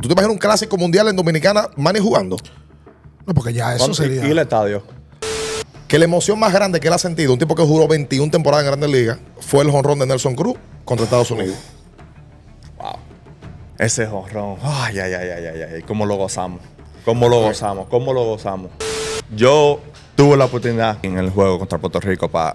¿Tú te imaginas un clásico mundial en Dominicana, Manny jugando? No, porque ya eso sería. Y el estadio. Que la emoción más grande que él ha sentido, un tipo que juró 21 temporadas en Grandes Ligas, fue el jonrón de Nelson Cruz contra Estados Unidos. Wow. Ese jonrón. Ay, ay, ay, ay, ay, Cómo lo gozamos. Cómo lo gozamos. Cómo lo gozamos. Yo tuve la oportunidad en el juego contra Puerto Rico para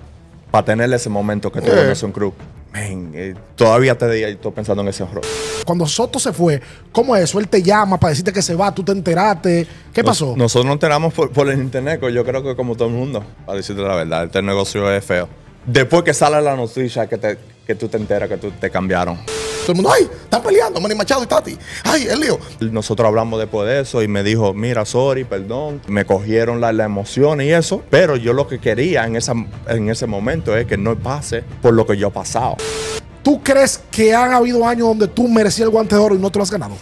para tener ese momento que tuvo eh. Nelson Cruz. Man, eh, todavía te estoy pensando en ese horror. Cuando Soto se fue, ¿cómo es eso? Él te llama para decirte que se va, tú te enteraste. ¿Qué pasó? Nosotros nos enteramos por, el internet, yo creo que como todo el mundo, para decirte la verdad, este negocio es feo. Después que sale la noticia que te, que tú te enteras que tú te cambiaron. Todo el mundo, ¡ay! Están peleando, Manny Machado y Tati. ¡Ay, el lío! Nosotros hablamos después de eso y me dijo, mira, sorry, perdón. Me cogieron la, la emoción y eso. Pero yo lo que quería en, esa, en ese momento es que no pase por lo que yo he pasado. ¿Tú crees que han habido años donde tú merecías el guante de oro y no te lo has ganado?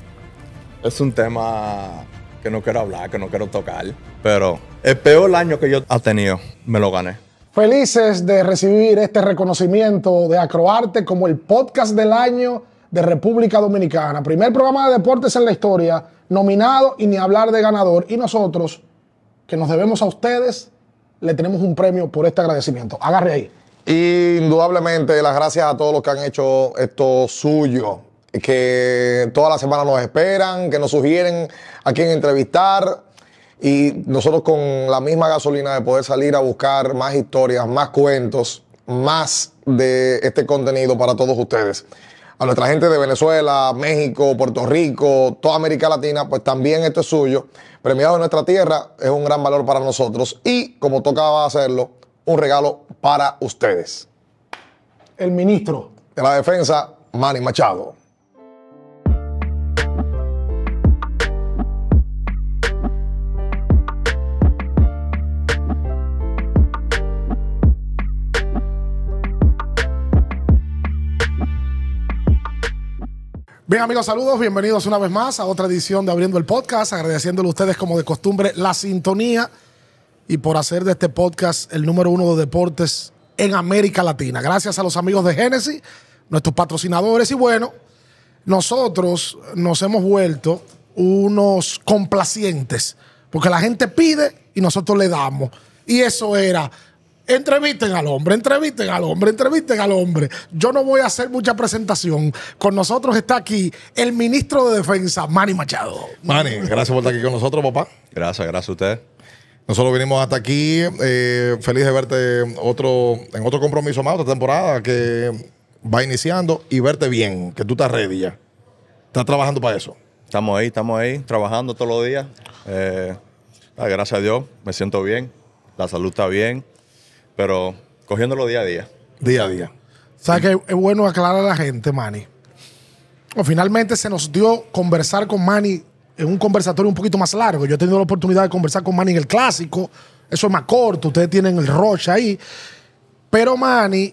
es un tema que no quiero hablar, que no quiero tocar. Pero el peor año que yo he tenido, me lo gané. Felices de recibir este reconocimiento de Acroarte como el podcast del año de República Dominicana. Primer programa de deportes en la historia, nominado y ni hablar de ganador. Y nosotros, que nos debemos a ustedes, le tenemos un premio por este agradecimiento. Agarre ahí. Indudablemente, las gracias a todos los que han hecho esto suyo, que toda la semana nos esperan, que nos sugieren a quién entrevistar. Y nosotros con la misma gasolina de poder salir a buscar más historias, más cuentos, más de este contenido para todos ustedes. A nuestra gente de Venezuela, México, Puerto Rico, toda América Latina, pues también esto es suyo. Premiado en nuestra tierra es un gran valor para nosotros y, como tocaba hacerlo, un regalo para ustedes. El ministro de la Defensa, Manny Machado. Bien amigos, saludos, bienvenidos una vez más a otra edición de Abriendo el Podcast, agradeciéndole a ustedes como de costumbre la sintonía y por hacer de este podcast el número uno de deportes en América Latina. Gracias a los amigos de Genesis, nuestros patrocinadores y bueno, nosotros nos hemos vuelto unos complacientes, porque la gente pide y nosotros le damos. Y eso era Entrevisten al hombre, entrevisten al hombre, entrevisten al hombre. Yo no voy a hacer mucha presentación. Con nosotros está aquí el ministro de Defensa, Manny Machado. Manny, gracias por estar aquí con nosotros, papá. Gracias, gracias a usted. Nosotros vinimos hasta aquí, eh, feliz de verte otro, en otro compromiso más, otra temporada que va iniciando y verte bien, que tú estás ready ya. Estás trabajando para eso. Estamos ahí, estamos ahí, trabajando todos los días. Eh, ah, gracias a Dios, me siento bien, la salud está bien pero cogiéndolo día a día. Día a día. O sea que es bueno aclarar a la gente, Mani. O finalmente se nos dio conversar con Manny en un conversatorio un poquito más largo. Yo he tenido la oportunidad de conversar con Manny en el clásico. Eso es más corto. Ustedes tienen el Roche ahí. Pero Manny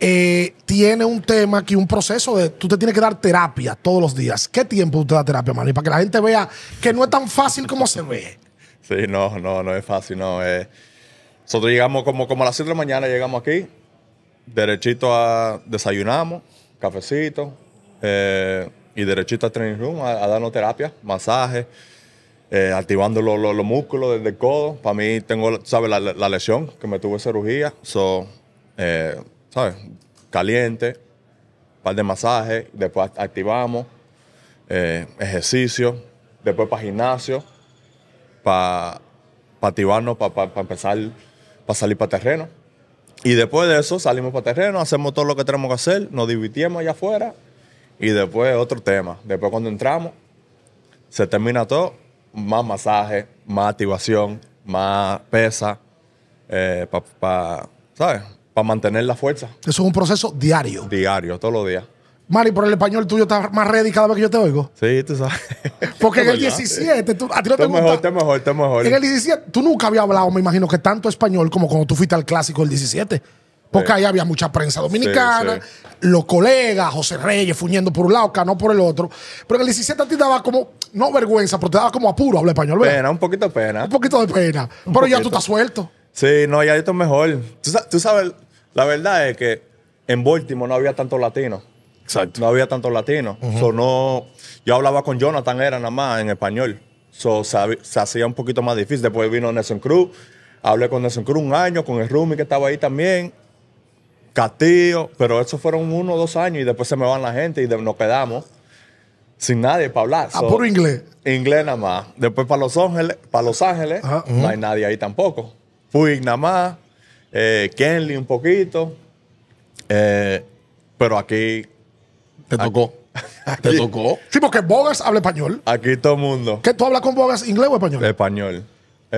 eh, tiene un tema aquí, un proceso de. Tú te tienes que dar terapia todos los días. ¿Qué tiempo te da terapia, Manny? Para que la gente vea que no es tan fácil como se ve. Sí, no, no, no es fácil, no. es... Nosotros llegamos como, como a las 7 de la mañana, llegamos aquí, derechito a desayunamos, cafecito, eh, y derechito a training room a, darnos terapia, masaje, eh, activando los, músculos desde el codo. Para mí tengo, ¿sabes? La, lesión que me tuve cirugía, so, eh, ¿sabes? Caliente, par de masajes, después activamos, ejercicio, después para gimnasio, para activarnos, para empezar para salir para terreno. Y después de eso salimos para terreno, hacemos todo lo que tenemos que hacer, nos divirtimos allá afuera y después otro tema. Después cuando entramos, se termina todo, más masaje, más activación, más pesa, eh, ¿sabes? Para mantener la fuerza. Eso es un proceso diario. Diario, todos los días. Mari, pero el español tuyo está más ready cada vez que yo te oigo. Sí, tú sabes. Porque en el 17, tú, a ti no te mejor, gusta. mejor, está mejor. En el 17, tú nunca habías hablado, me imagino, que tanto español como cuando tú fuiste al clásico del 17. Porque ahí había mucha prensa dominicana, los colegas, José Reyes fuñendo por un lado, Cano por el otro. Pero en el 17 a ti daba como, no vergüenza, pero te daba como apuro hablar español, ¿verdad? Pena, un poquito de pena. Un poquito de pena. pero ya tú estás suelto. Sí, no, ya esto es mejor. Tú, sabes, la verdad es que en Baltimore no había tanto latino. Exacto. No había tantos latinos. yo hablaba con Jonathan, era nada más en español. So, se, hacía un poquito más difícil. Después vino Nelson Cruz. Hablé con Nelson Cruz un año, con el Rumi que estaba ahí también. Castillo, pero eso fueron uno o dos años y después se me van la gente y nos quedamos sin nadie para hablar. Ah, inglés. Inglés nada más. Después para Los Ángeles, para Los Ángeles no hay nadie ahí tampoco. Fui nada más, eh, Kenley un poquito, eh, pero aquí te tocó. Te tocó. Sí, porque Bogas habla español. Aquí todo el mundo. ¿Qué tú hablas con Bogas inglés o español? Español.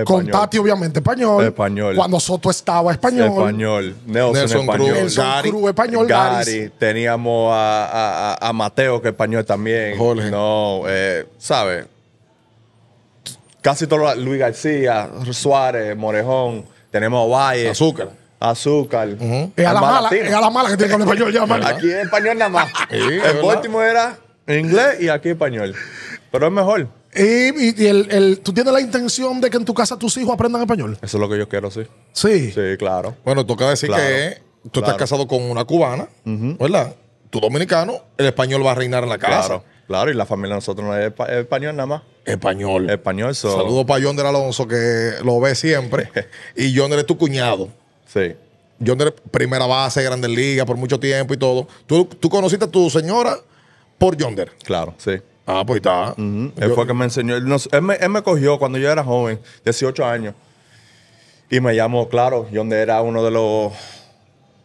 Con Tati, obviamente, español. Español. Cuando Soto estaba, español. Español. Nelson, Nelson español. Nelson Cruz, español. Gary. Teníamos a, Mateo, que español también. Jorge. No, eh, ¿sabes? Casi todo. Luis García, Suárez, Morejón. Tenemos a Valle. Azúcar azúcar. Es a la mala, que tiene con el español ya, Aquí es español nada más. El último era inglés y aquí español. Pero es mejor. Y, el, tú tienes la intención de que en tu casa tus hijos aprendan español. Eso es lo que yo quiero, sí. Sí. Sí, claro. Bueno, toca decir que tú estás casado con una cubana, ¿verdad? Tú dominicano, el español va a reinar en la casa. Claro, claro. Y la familia de nosotros no es español nada más. Español. Español Saludo Saludos para John del Alonso, que lo ve siempre. y John, eres tu cuñado. Sí. Yonder, primera base, Grandes Ligas, por mucho tiempo y todo. ¿Tú, conociste a tu señora por Yonder? Claro, sí. Ah, pues está. Él fue que me enseñó. Él, me, cogió cuando yo era joven, 18 años. Y me llamó, claro, Yonder era uno de los.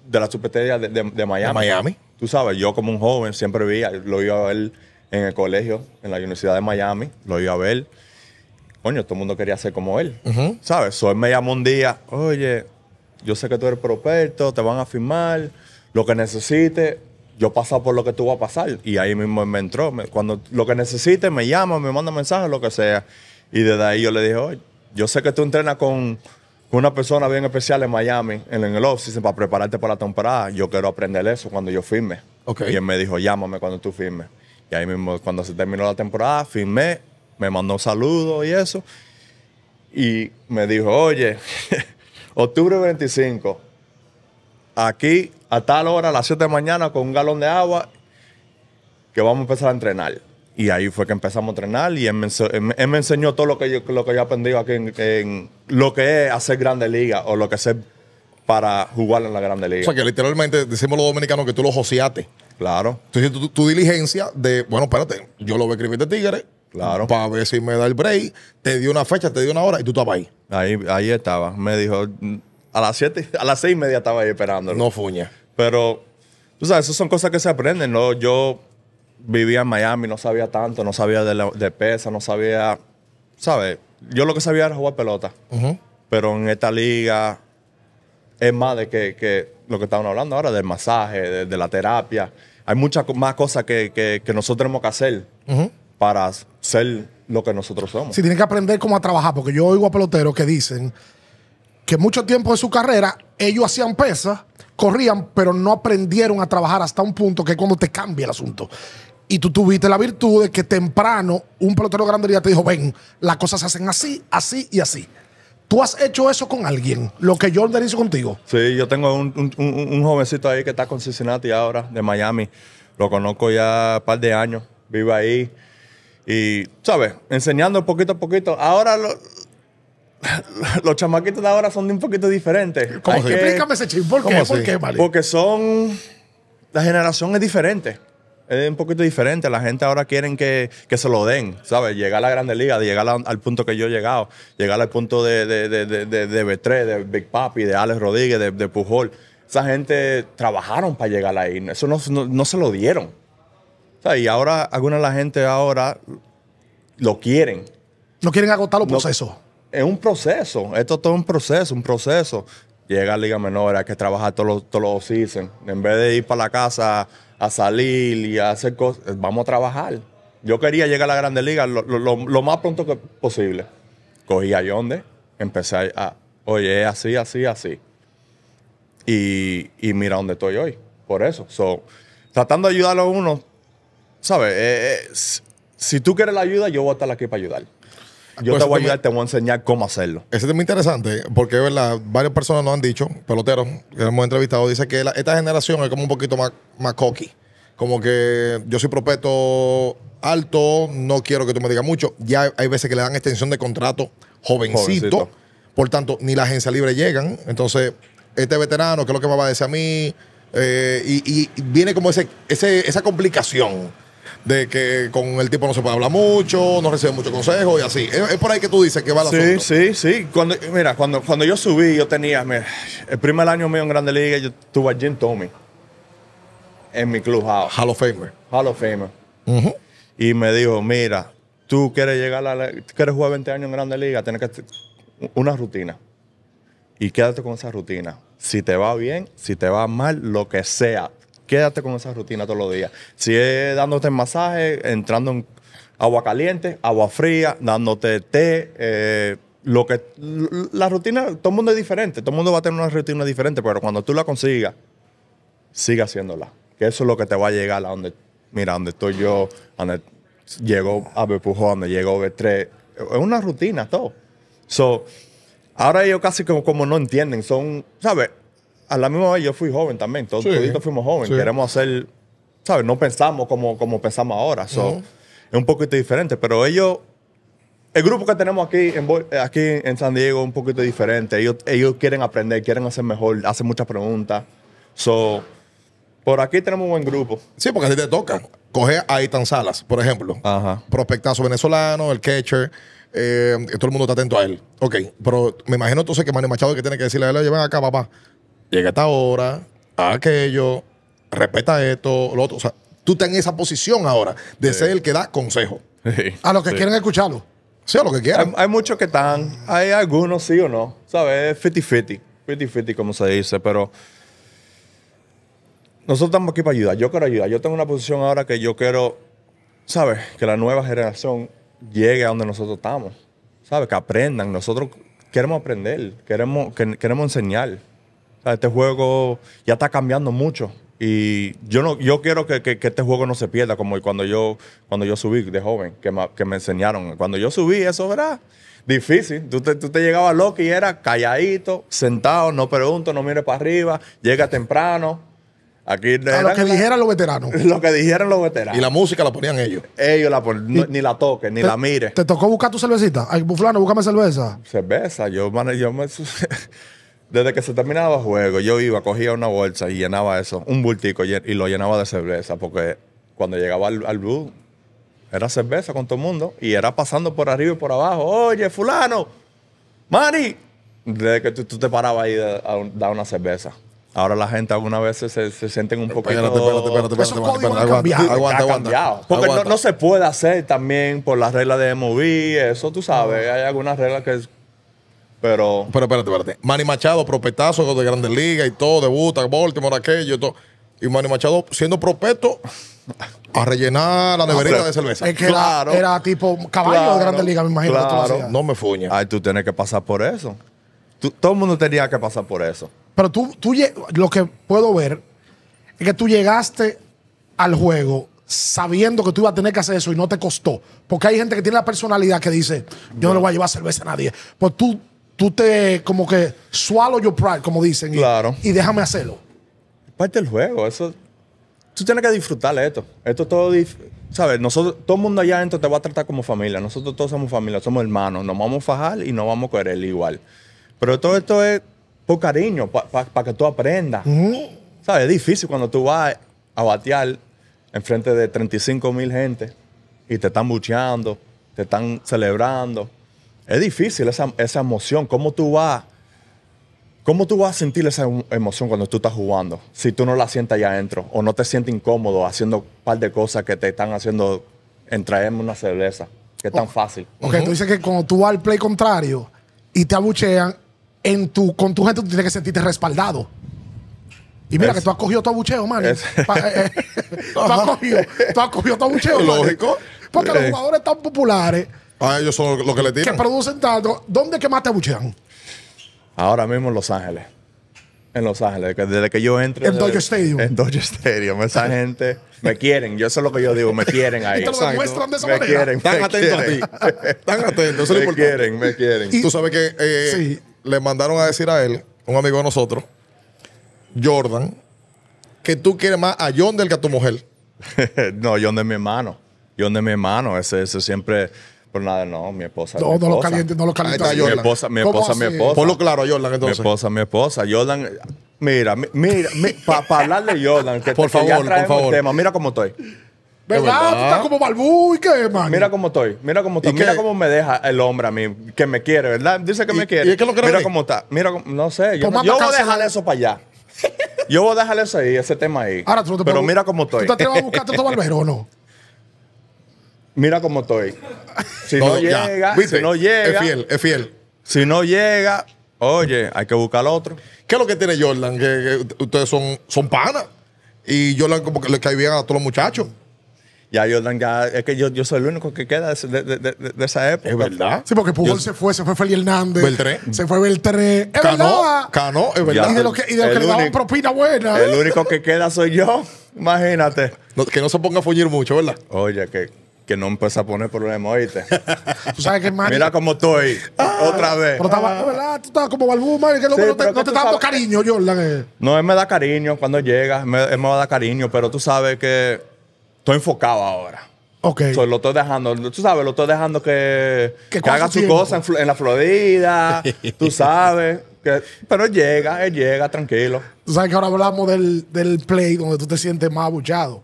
de la supertería de, Miami. Miami. Tú sabes, yo como un joven siempre vi. lo iba a ver en el colegio, en la Universidad de Miami, lo iba a ver. Coño, todo el mundo quería ser como él. ¿Sabes? So, me llamó un día, oye, yo sé que tú eres properto, te van a firmar, lo que necesites, yo paso por lo que tú vas a pasar. Y ahí mismo me entró. Cuando lo que necesites, me llama, me manda mensajes, lo que sea. Y desde ahí yo le dije, oye, yo sé que tú entrenas con, una persona bien especial en Miami, en, el off para prepararte para la temporada. Yo quiero aprender eso cuando yo firme. Y él me dijo, llámame cuando tú firmes. Y ahí mismo, cuando se terminó la temporada, firmé, me mandó un saludo y eso. Y me dijo, oye, Octubre 25. Aquí a tal hora, a las 7 de la mañana, con un galón de agua, que vamos a empezar a entrenar. Y ahí fue que empezamos a entrenar y él me, enseñó, todo lo que yo, lo que yo aprendí aquí en, lo que es hacer grande liga o lo que es para jugar en la grande liga. O sea, que literalmente decimos los dominicanos que tú lo joseaste. Claro. tu, tu, diligencia de, bueno, espérate, yo lo voy a escribir de tigre. Claro. Para ver si me da el break. Te dio una fecha, te dio una hora y tú estabas ahí. Ahí, ahí estaba. Me dijo, a las siete, a las seis y media estaba ahí esperando. No fuña. Pero, tú sabes, esas son cosas que se aprenden. ¿no? Yo vivía en Miami, no sabía tanto, no sabía de, de pesa, no sabía, ¿sabes? Yo lo que sabía era jugar pelota. Pero en esta liga es más de que, lo que estaban hablando ahora, del masaje, de, la terapia. Hay muchas más cosas que, nosotros tenemos que hacer para ser lo que nosotros somos. Sí, tienen que aprender cómo a trabajar, porque yo oigo a peloteros que dicen que mucho tiempo de su carrera ellos hacían pesas, corrían, pero no aprendieron a trabajar hasta un punto que es cuando te cambia el asunto. Y tú tuviste la virtud de que temprano un pelotero grande ya te dijo, ven, las cosas se hacen así, así y así. ¿Tú has hecho eso con alguien? Lo que Jordan hizo contigo. Sí, yo tengo un, un jovencito ahí que está con Cincinnati ahora, de Miami. Lo conozco ya un par de años, vive ahí. Y, ¿sabes? Enseñando poquito a poquito. Ahora los chamaquitos de ahora son de un poquito diferentes. Explícame ese ching. ¿Por qué? ¿Por Porque son. La generación es diferente. Es un poquito diferente. La gente ahora quiere que, se lo den, ¿sabes? Llegar a la Grande Liga, llegar al, punto que yo he llegado, llegar al punto de, de, de, de, de B3, de Big Papi, de Alex Rodríguez, de, Pujol. Esa gente trabajaron para llegar ahí. Eso no, no, no se lo dieron y ahora, alguna de la gente ahora lo quieren. No quieren agotar los procesos. Es un proceso. Esto es todo un proceso, un proceso. Llega a Liga Menor, hay que trabajar todos los, todos los En vez de ir para la casa a salir y hacer cosas, vamos a trabajar. Yo quería llegar a la Grande Liga lo, más pronto que posible. Cogí a Yonde, empecé a, oye, así, así, así. Y, mira dónde estoy hoy, por eso. So, tratando de ayudar a uno, ¿sabes? Eh, eh, si tú quieres la ayuda, yo voy a estar aquí para ayudar. Yo te pues, voy a pues, ayudar, te voy a enseñar cómo hacerlo. Ese es muy interesante, porque verdad, varias personas nos han dicho, peloteros que hemos entrevistado, dice que esta generación es como un poquito más, más cocky. Como que yo soy propeto alto, no quiero que tú me digas mucho. Ya hay, veces que le dan extensión de contrato jovencito, Por tanto, ni la agencia libre llegan. Entonces, este veterano, ¿qué es lo que me va a decir a mí? Eh, y, viene como ese, ese, esa complicación de que con el tipo no se puede hablar mucho, no recibe mucho consejo y así. Es, por ahí que tú dices que va la Sí, sí, sí. Cuando, mira, cuando, cuando yo subí, yo tenía, el primer año mío en Grande Liga, yo tuve a Jim Tommy en mi club. Hall of Famer. Hall of Famer. Y me dijo, mira, tú quieres llegar a quieres jugar 20 años en Grande Liga, tienes que una rutina. Y quédate con esa rutina. Si te va bien, si te va mal, lo que sea, quédate con esa rutina todos los días. Sigue dándote masaje, entrando en agua caliente, agua fría, dándote té, eh, lo que la rutina, todo el mundo es diferente, todo el mundo va a tener una rutina diferente, pero cuando tú la consigas, siga haciéndola. Que eso es lo que te va a llegar a donde, mira, donde estoy yo, donde llegó a Bepujo, donde llegó B3. Es una rutina todo. So, ahora ellos casi como no entienden, son, ¿sabes? a la misma vez yo fui joven también, todos, fuimos jóvenes, queremos hacer, ¿sabes? No pensamos como, como pensamos ahora, so, es un poquito diferente, pero ellos, el grupo que tenemos aquí en, eh, aquí en San Diego es un poquito diferente, ellos, ellos quieren aprender, quieren hacer mejor, hacen muchas preguntas, so, por aquí tenemos un buen grupo. Sí, porque así te toca coger a Itan Salas, por ejemplo, Ajá. prospectazo venezolano, el catcher, eh, todo el mundo está atento a él. Ok, pero me imagino entonces que Manny Machado que tiene que decirle a él, acá, papá llega esta hora, a aquello, respeta esto, lo otro. O sea, tú estás en esa posición ahora de ser el que da consejo. A los que quieren escucharlo. Sí, a los que quieran. Hay, muchos que están, hay algunos sí o no, ¿sabes? 50-50, 50-50 como se dice, pero nosotros estamos aquí para ayudar. Yo quiero ayudar. Yo tengo una posición ahora que yo quiero, ¿sabes? Que la nueva generación llegue a donde nosotros estamos, ¿sabes? Que aprendan. Nosotros queremos aprender, queremos, queremos enseñar este juego ya está cambiando mucho. Y yo no, yo quiero que, este juego no se pierda, como cuando yo, cuando yo subí de joven, que, me enseñaron. Cuando yo subí, eso era difícil. Tú te, llegabas loco y era calladito, sentado, no pregunto, no mire para arriba, llega temprano. Aquí A lo que dijeran los veteranos. Lo que dijeran los veteranos. Y la música la ponían ellos. Ellos la ponían, ni la toquen, ni la mire. ¿Te tocó buscar tu cervecita? Ay, buflano, búscame cerveza. Cerveza, yo, man, yo me... Desde que se terminaba el juego, yo iba, cogía una bolsa y llenaba eso, un bultico, y lo llenaba de cerveza, porque cuando llegaba al, blue, era cerveza con todo el mundo, y era pasando por arriba y por abajo, oye, fulano, Mari, desde que tú, te parabas ahí a dar una cerveza. Ahora la gente algunas veces se, se sienten un poquito... Espérate, espérate, espérate, Porque No, no, se puede hacer también por las reglas de MOV, eso tú sabes. Hay algunas reglas que pero. Pero espérate, espérate. Manny Machado, propetazo de Grandes Ligas y todo, debuta, Baltimore, aquello y todo. Y Manny Machado, siendo propeto, a rellenar la neverita ah, de cerveza. claro. era, tipo caballo de Grandes Ligas, me imagino. Claro. no me fuña. Ay, tú tienes que pasar por eso. todo el mundo tenía que pasar por eso. Pero tú, tú, lo que puedo ver es que tú llegaste al juego sabiendo que tú ibas a tener que hacer eso y no te costó. Porque hay gente que tiene la personalidad que dice, yo no le voy a llevar cerveza a nadie. Pues tú tú te como que swallow your pride, como dicen. Claro. Y, déjame hacerlo. parte del juego, eso. Tú tienes que disfrutar esto. Esto es todo, ¿sabes? Nosotros, todo el mundo allá adentro te va a tratar como familia. Nosotros todos somos familia, somos hermanos. Nos vamos a fajar y nos vamos a querer igual. Pero todo esto es por cariño, para que tú aprendas. ¿Sabes? Es difícil cuando tú vas a batear en frente de 35 mil gente y te están bucheando, te están celebrando es difícil esa, emoción. ¿Cómo tú vas? ¿Cómo tú vas a sentir esa emoción cuando tú estás jugando? Si tú no la sientes allá adentro o no te sientes incómodo haciendo un par de cosas que te están haciendo entrar en una cerveza, es tan fácil. Ok, tú dices que cuando tú vas al play contrario y te abuchean, en tu, con tu gente tú tienes que sentirte respaldado. Y mira que tú has cogido tu abucheo, man. Eh, eh, tú, has cogido, tu abucheo. Lógico. porque los eh. jugadores tan populares Ah, ellos son los que le tiran. Que producen tanto. ¿Dónde que más te abuchean? Ahora mismo en Los Ángeles. En Los Ángeles, desde que yo entre. En Dodger Stadium. En Dodger Stadium. Esa gente me quieren. Yo sé lo que yo digo. Me quieren ahí. Y me Quieren, Están atentos a ti. Están atentos. me quieren, me quieren. Tú sabes que eh, sí. le mandaron a decir a él, un amigo de nosotros, Jordan, que tú quieres más a John del que a tu mujer. no, John es mi hermano. John de mi hermano. Ese, ese siempre pero nada, no, mi esposa. No, mi esposa. no lo caliente, no lo caliente. mi esposa, mi esposa, mi esposa. Ponlo claro, Jordan, entonces. Mi esposa, mi esposa. Jordan, mira, mira, para hablar hablarle de Jordan, que, por favor, por favor. Mira cómo estoy. ¿Verdad? Tú estás como balbú y qué, man. Mira cómo estoy, mira cómo estoy. Mira cómo me deja el hombre a mí, que me quiere, ¿verdad? Dice que me quiere. ¿Y es que mira cómo está. Mira, no sé. Yo, pues yo voy a dejar eso para allá. Yo voy a dejar eso ahí, ese tema ahí. Pero mira cómo estoy. ¿Tú te vas a buscar otro barbero o no? mira cómo estoy. Si no, llega, si no llega. Es fiel, es fiel. Si no llega, oye, hay que buscar al otro. ¿Qué es lo que tiene Jordan? Que, ustedes son, son panas. Y Jordan como que le cae bien a todos los muchachos. Ya Jordan, ya, es que yo, yo soy el único que queda de, esa época. Es verdad. Sí, porque Pujol se fue, se fue Feli Hernández. Beltré. Se fue Beltré. Es Cano, Cano, es verdad. y de los que, le daban propina buena. El ¿eh? único que queda soy yo. Imagínate. que no se ponga a fuñir mucho, ¿verdad? Oye, que que no empieza a poner problemas, oíste. ¿Tú sabes Mira cómo estoy, ah, otra vez. Pero estaba, Tú estabas como Balbú, no, te, dando cariño, Jordan. Eh. No, él me da cariño cuando llega, él me va a dar cariño, pero tú sabes que estoy enfocado ahora. Ok. lo estoy dejando, tú sabes, lo estoy dejando que, haga su cosa en, la Florida, tú sabes. Que, pero él llega, él llega tranquilo. Tú sabes que ahora hablamos del, del play donde tú te sientes más abuchado.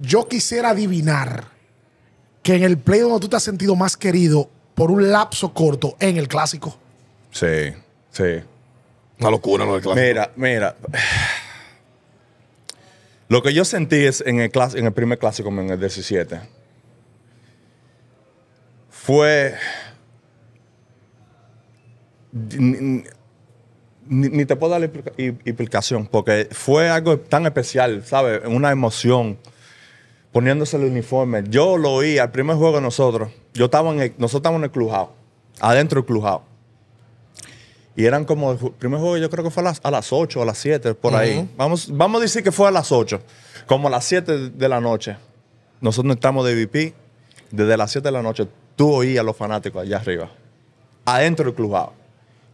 Yo quisiera adivinar que en el play donde tú te has sentido más querido por un lapso corto en el clásico. Sí, sí. Una locura lo del clásico. Mira, mira. Lo que yo sentí es en el, en el primer clásico, en el 17, fue. Ni, ni te puedo dar la explicación, porque fue algo tan especial, ¿sabes? Una emoción poniéndose el uniforme. Yo lo oí al primer juego de nosotros. Yo estaba en el, nosotros estábamos en el clubhouse, adentro del clubhouse. Y eran como, el primer juego yo creo que fue a las, a las 8, a las 7, por ahí. Vamos, vamos a decir que fue a las 8, como a las 7 de la noche. Nosotros estamos de VP, desde las 7 de la noche tú oías a los fanáticos allá arriba, adentro del clubhouse.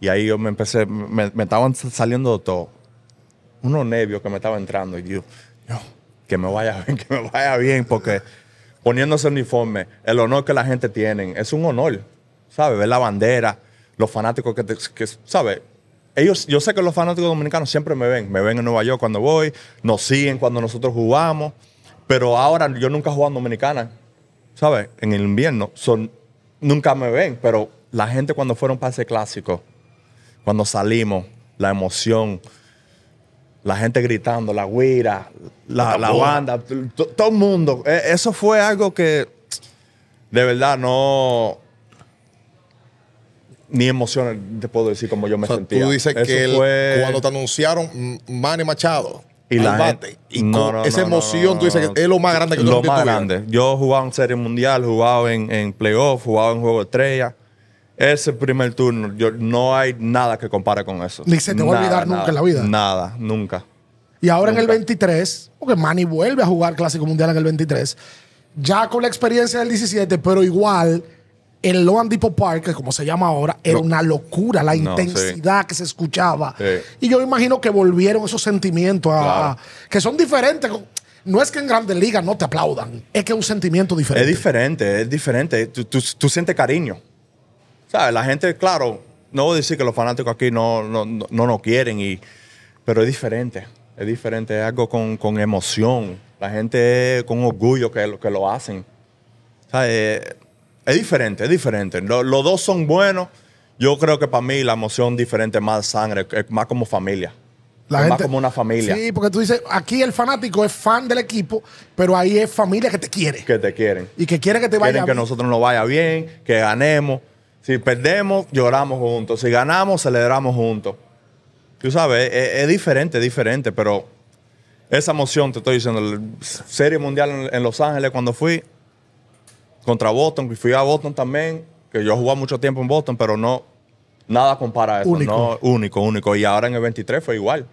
Y ahí yo me empecé, me, estaban saliendo de todo. Unos nervios que me estaban entrando. Y yo, yo que me vaya bien, que me vaya bien, porque poniéndose el uniforme, el honor que la gente tiene, es un honor, ¿sabes? Ver la bandera, los fanáticos que, ¿sabes? Ellos, yo sé que los fanáticos dominicanos siempre me ven, me ven en Nueva York cuando voy, nos siguen cuando nosotros jugamos, pero ahora yo nunca he jugado en Dominicana, ¿sabes? En el invierno, son, nunca me ven, pero la gente cuando fueron para ese clásico, cuando salimos, la emoción, la gente gritando, la guira, la, la banda, todo el mundo. E, eso fue algo que de verdad no. Ni emociones te puedo decir como yo me sentía. Tú dices que cuando te anunciaron Manny Machado y la gente... y esa emoción tú dices que es lo más grande que tú Lo más grande. Yo jugaba en Serie Mundial, jugaba en, en Playoff, jugado en Juego de Estrella. Ese primer turno, yo, no hay nada que compare con eso. Ni se te va a olvidar nunca en la vida. Nada, nunca. Y ahora en el 23, porque Manny vuelve a jugar Clásico Mundial en el 23, ya con la experiencia del 17, pero igual el Loan Depot Park, como se llama ahora, era una locura, la intensidad que se escuchaba. Y yo imagino que volvieron esos sentimientos que son diferentes. No es que en grandes ligas no te aplaudan, es que es un sentimiento diferente. Es diferente, es diferente. tú sientes cariño. La gente, claro, no voy a decir que los fanáticos aquí no nos quieren, y, pero es diferente. Es diferente, es algo con, emoción. La gente con orgullo que, lo, que lo hacen. Es diferente, es diferente. los dos son buenos. Yo creo que para mí la emoción diferente es más sangre, es más como familia. es más como una familia. Sí, porque tú dices, aquí el fanático es fan del equipo, pero ahí es familia que te quiere. Que te quieren. Y que quiere que te vaya bien. Quieren que nosotros nos vaya bien, que ganemos. Si perdemos, lloramos juntos. Si ganamos, celebramos juntos. Tú sabes, es, diferente, diferente, pero esa emoción, te estoy diciendo, la Serie Mundial en, Los Ángeles cuando fui, contra Boston, fui a Boston también, que yo jugué mucho tiempo en Boston, pero no, nada compara a eso. Único. único, único. Y ahora en el 23 fue igual.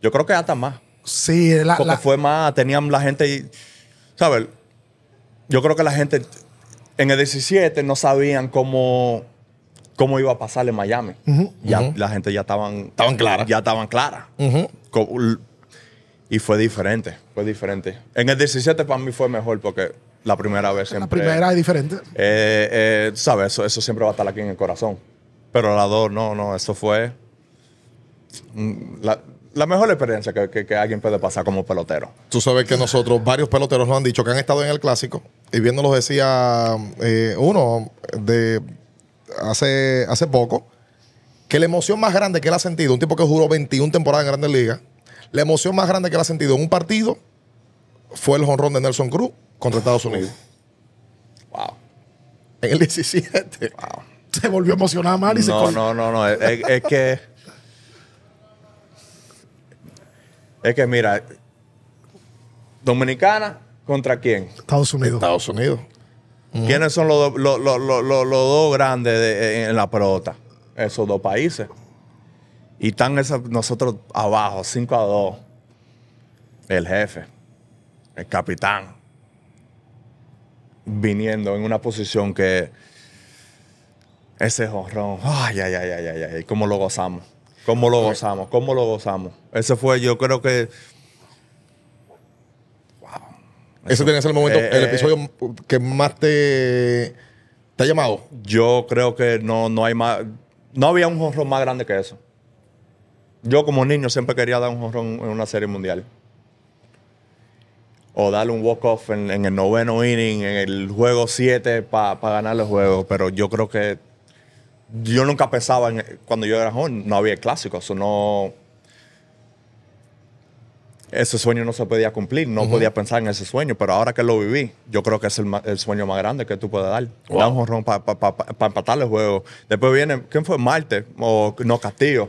Yo creo que hasta más. Sí, la, Porque fue más, tenían la gente, ¿sabes? Yo creo que la gente en el 17 no sabían cómo cómo iba a pasar en Miami. ya, La gente ya estaban... Estaban claras. Ya estaban claras. Y fue diferente, fue diferente. En el 17 para mí fue mejor porque la primera vez siempre... La primera es diferente. Eh, eh, ¿Sabes? Eso, siempre va a estar aquí en el corazón. Pero la dos, no, no, eso fue... Mm, la, mejor experiencia que, alguien puede pasar como pelotero. Tú sabes que nosotros, varios peloteros nos han dicho que han estado en el clásico. Y viendo decía eh, uno de hace, hace poco que la emoción más grande que él ha sentido, un tipo que juró 21 temporadas en Grandes Ligas, la emoción más grande que él ha sentido en un partido fue el jonrón de Nelson Cruz contra Estados Unidos. Wow. En el 17. Se volvió emocionada y no, se No, no, no. Es, es que. es que, mira. Dominicana contra quién? Estados Unidos. Estados Unidos. ¿Quiénes son los, dos grandes eh, en la prota? Esos dos países. Y están nosotros abajo, 5 a 2. El jefe, el capitán, viniendo en una posición que ese jorrón, ay, ay, ay, ay, ay, ay, cómo lo gozamos, cómo lo gozamos, cómo lo gozamos. Ese fue, yo creo que ese tenía que ser el momento, eh, el eh, episodio que más te, ha llamado. Yo creo que no, hay más. No había un jonrón más grande que eso. Yo, como niño, siempre quería dar un jonrón en una serie mundial. O darle un walk-off en, el noveno inning, en el juego 7 para ganar los juegos. Pero yo creo que. Yo nunca pensaba Cuando yo era joven, no había clásicos. no ese sueño no se podía cumplir, no podía pensar en ese sueño, pero ahora que lo viví, yo creo que es el, sueño más grande que tú puedes dar. un jorrón para empatar el juego. Después viene, ¿quién fue? Marte, o no, Castillo.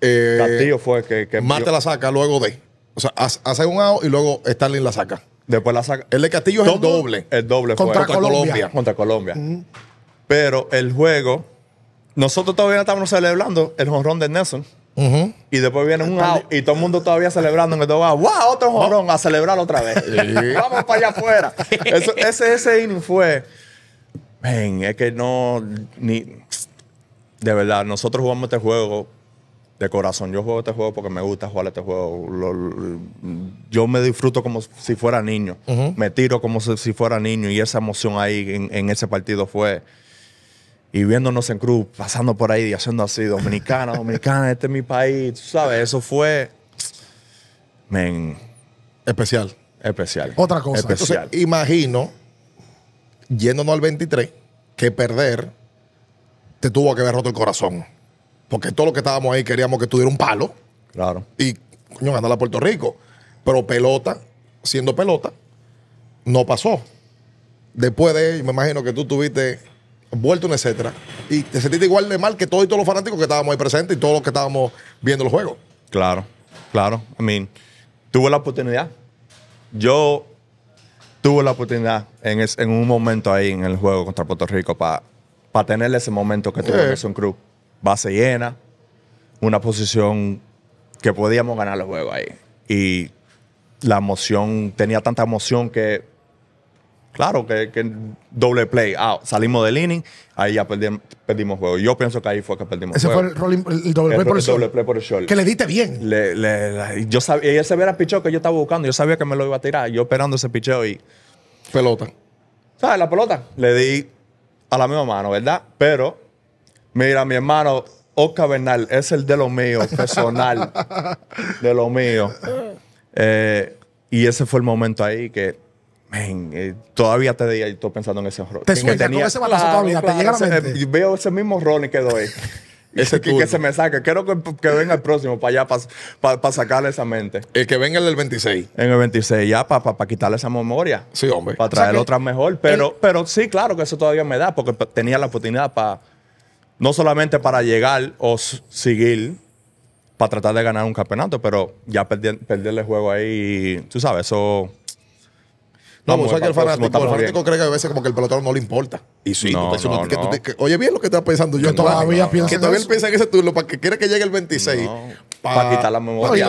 Eh, Castillo fue que... que Marte la saca luego de... O sea, hace un out y luego Stanley la saca. Después la saca. El de Castillo es el doble. El doble contra, fue. Colombia. Colombia. Contra Colombia. Pero el juego, nosotros todavía estábamos celebrando el jonrón de Nelson. Y después viene un año y todo el mundo todavía celebrando en el va ¡Wow! Otro jorón a celebrar otra vez. Vamos para allá afuera. ese, inning fue. es que no. de verdad, nosotros jugamos este juego de corazón. Yo juego este juego porque me gusta jugar este juego. yo me disfruto como si fuera niño. Me tiro como si, fuera niño. Y esa emoción ahí en ese partido fue y viéndonos en cruz, pasando por ahí y haciendo así, dominicana, dominicana, este es mi país, tú sabes, eso fue... Men, especial. Especial. Otra cosa. imagino, yéndonos al 23, que perder te tuvo que haber roto el corazón. Porque todos los que estábamos ahí queríamos que tuviera un palo. Claro. Y, coño, ganar a Puerto Rico. Pero pelota, siendo pelota, no pasó. Después de ello, me imagino que tú tuviste vuelto etcétera. Y te sentiste igual de mal que todos y todos los fanáticos que estábamos ahí presentes y todos los que estábamos viendo el juego. Claro, claro. I mean, tuve la oportunidad. Yo tuve la oportunidad en, un momento ahí en el juego contra Puerto Rico para pa tener ese momento que tuvo en Nelson eh. Cruz. Base llena, una posición que podíamos ganar el juego ahí. Y la emoción, tenía tanta emoción que Claro que, doble play, ah, salimos del inning, ahí ya perdimos, juego. Yo pienso que ahí fue que perdimos Ese juego. Ese fue el, doble, play, por el short. Que le diste bien. Le, le, yo sabía, que yo estaba buscando, yo sabía que me lo iba a tirar, yo esperando ese picheo y. Pelota. ¿Sabes? La pelota. Le di a la misma mano, ¿verdad? Pero, mira, mi hermano Oscar Bernal es el de lo mío, personal, de lo mío. Eh, y ese fue el momento ahí que Man, eh, todavía te estoy pensando en ese rollo Te tenía, ese balazo todavía, te llega a la mente. Eh, veo ese mismo y y ahí. ese que, que, se me saque Quiero que, venga el próximo para allá, para sacarle esa mente. El que venga el del 26. En el 26, ya, para quitarle esa memoria. Sí, hombre. Para traer otra mejor. Pero, pero sí, claro que eso todavía me da, porque tenía la oportunidad para, no solamente para llegar o seguir, para tratar de ganar un campeonato, pero ya perder, perderle el juego ahí, tú sabes, eso no, vamos, el fanático, el fanático cree que a veces como que el pelotero no le importa. Y sí, no, oye bien lo que está pensando yo. Que todavía piensa Que todavía piensa en ese turno para que quiera que llegue el 26. Para quitar la memoria,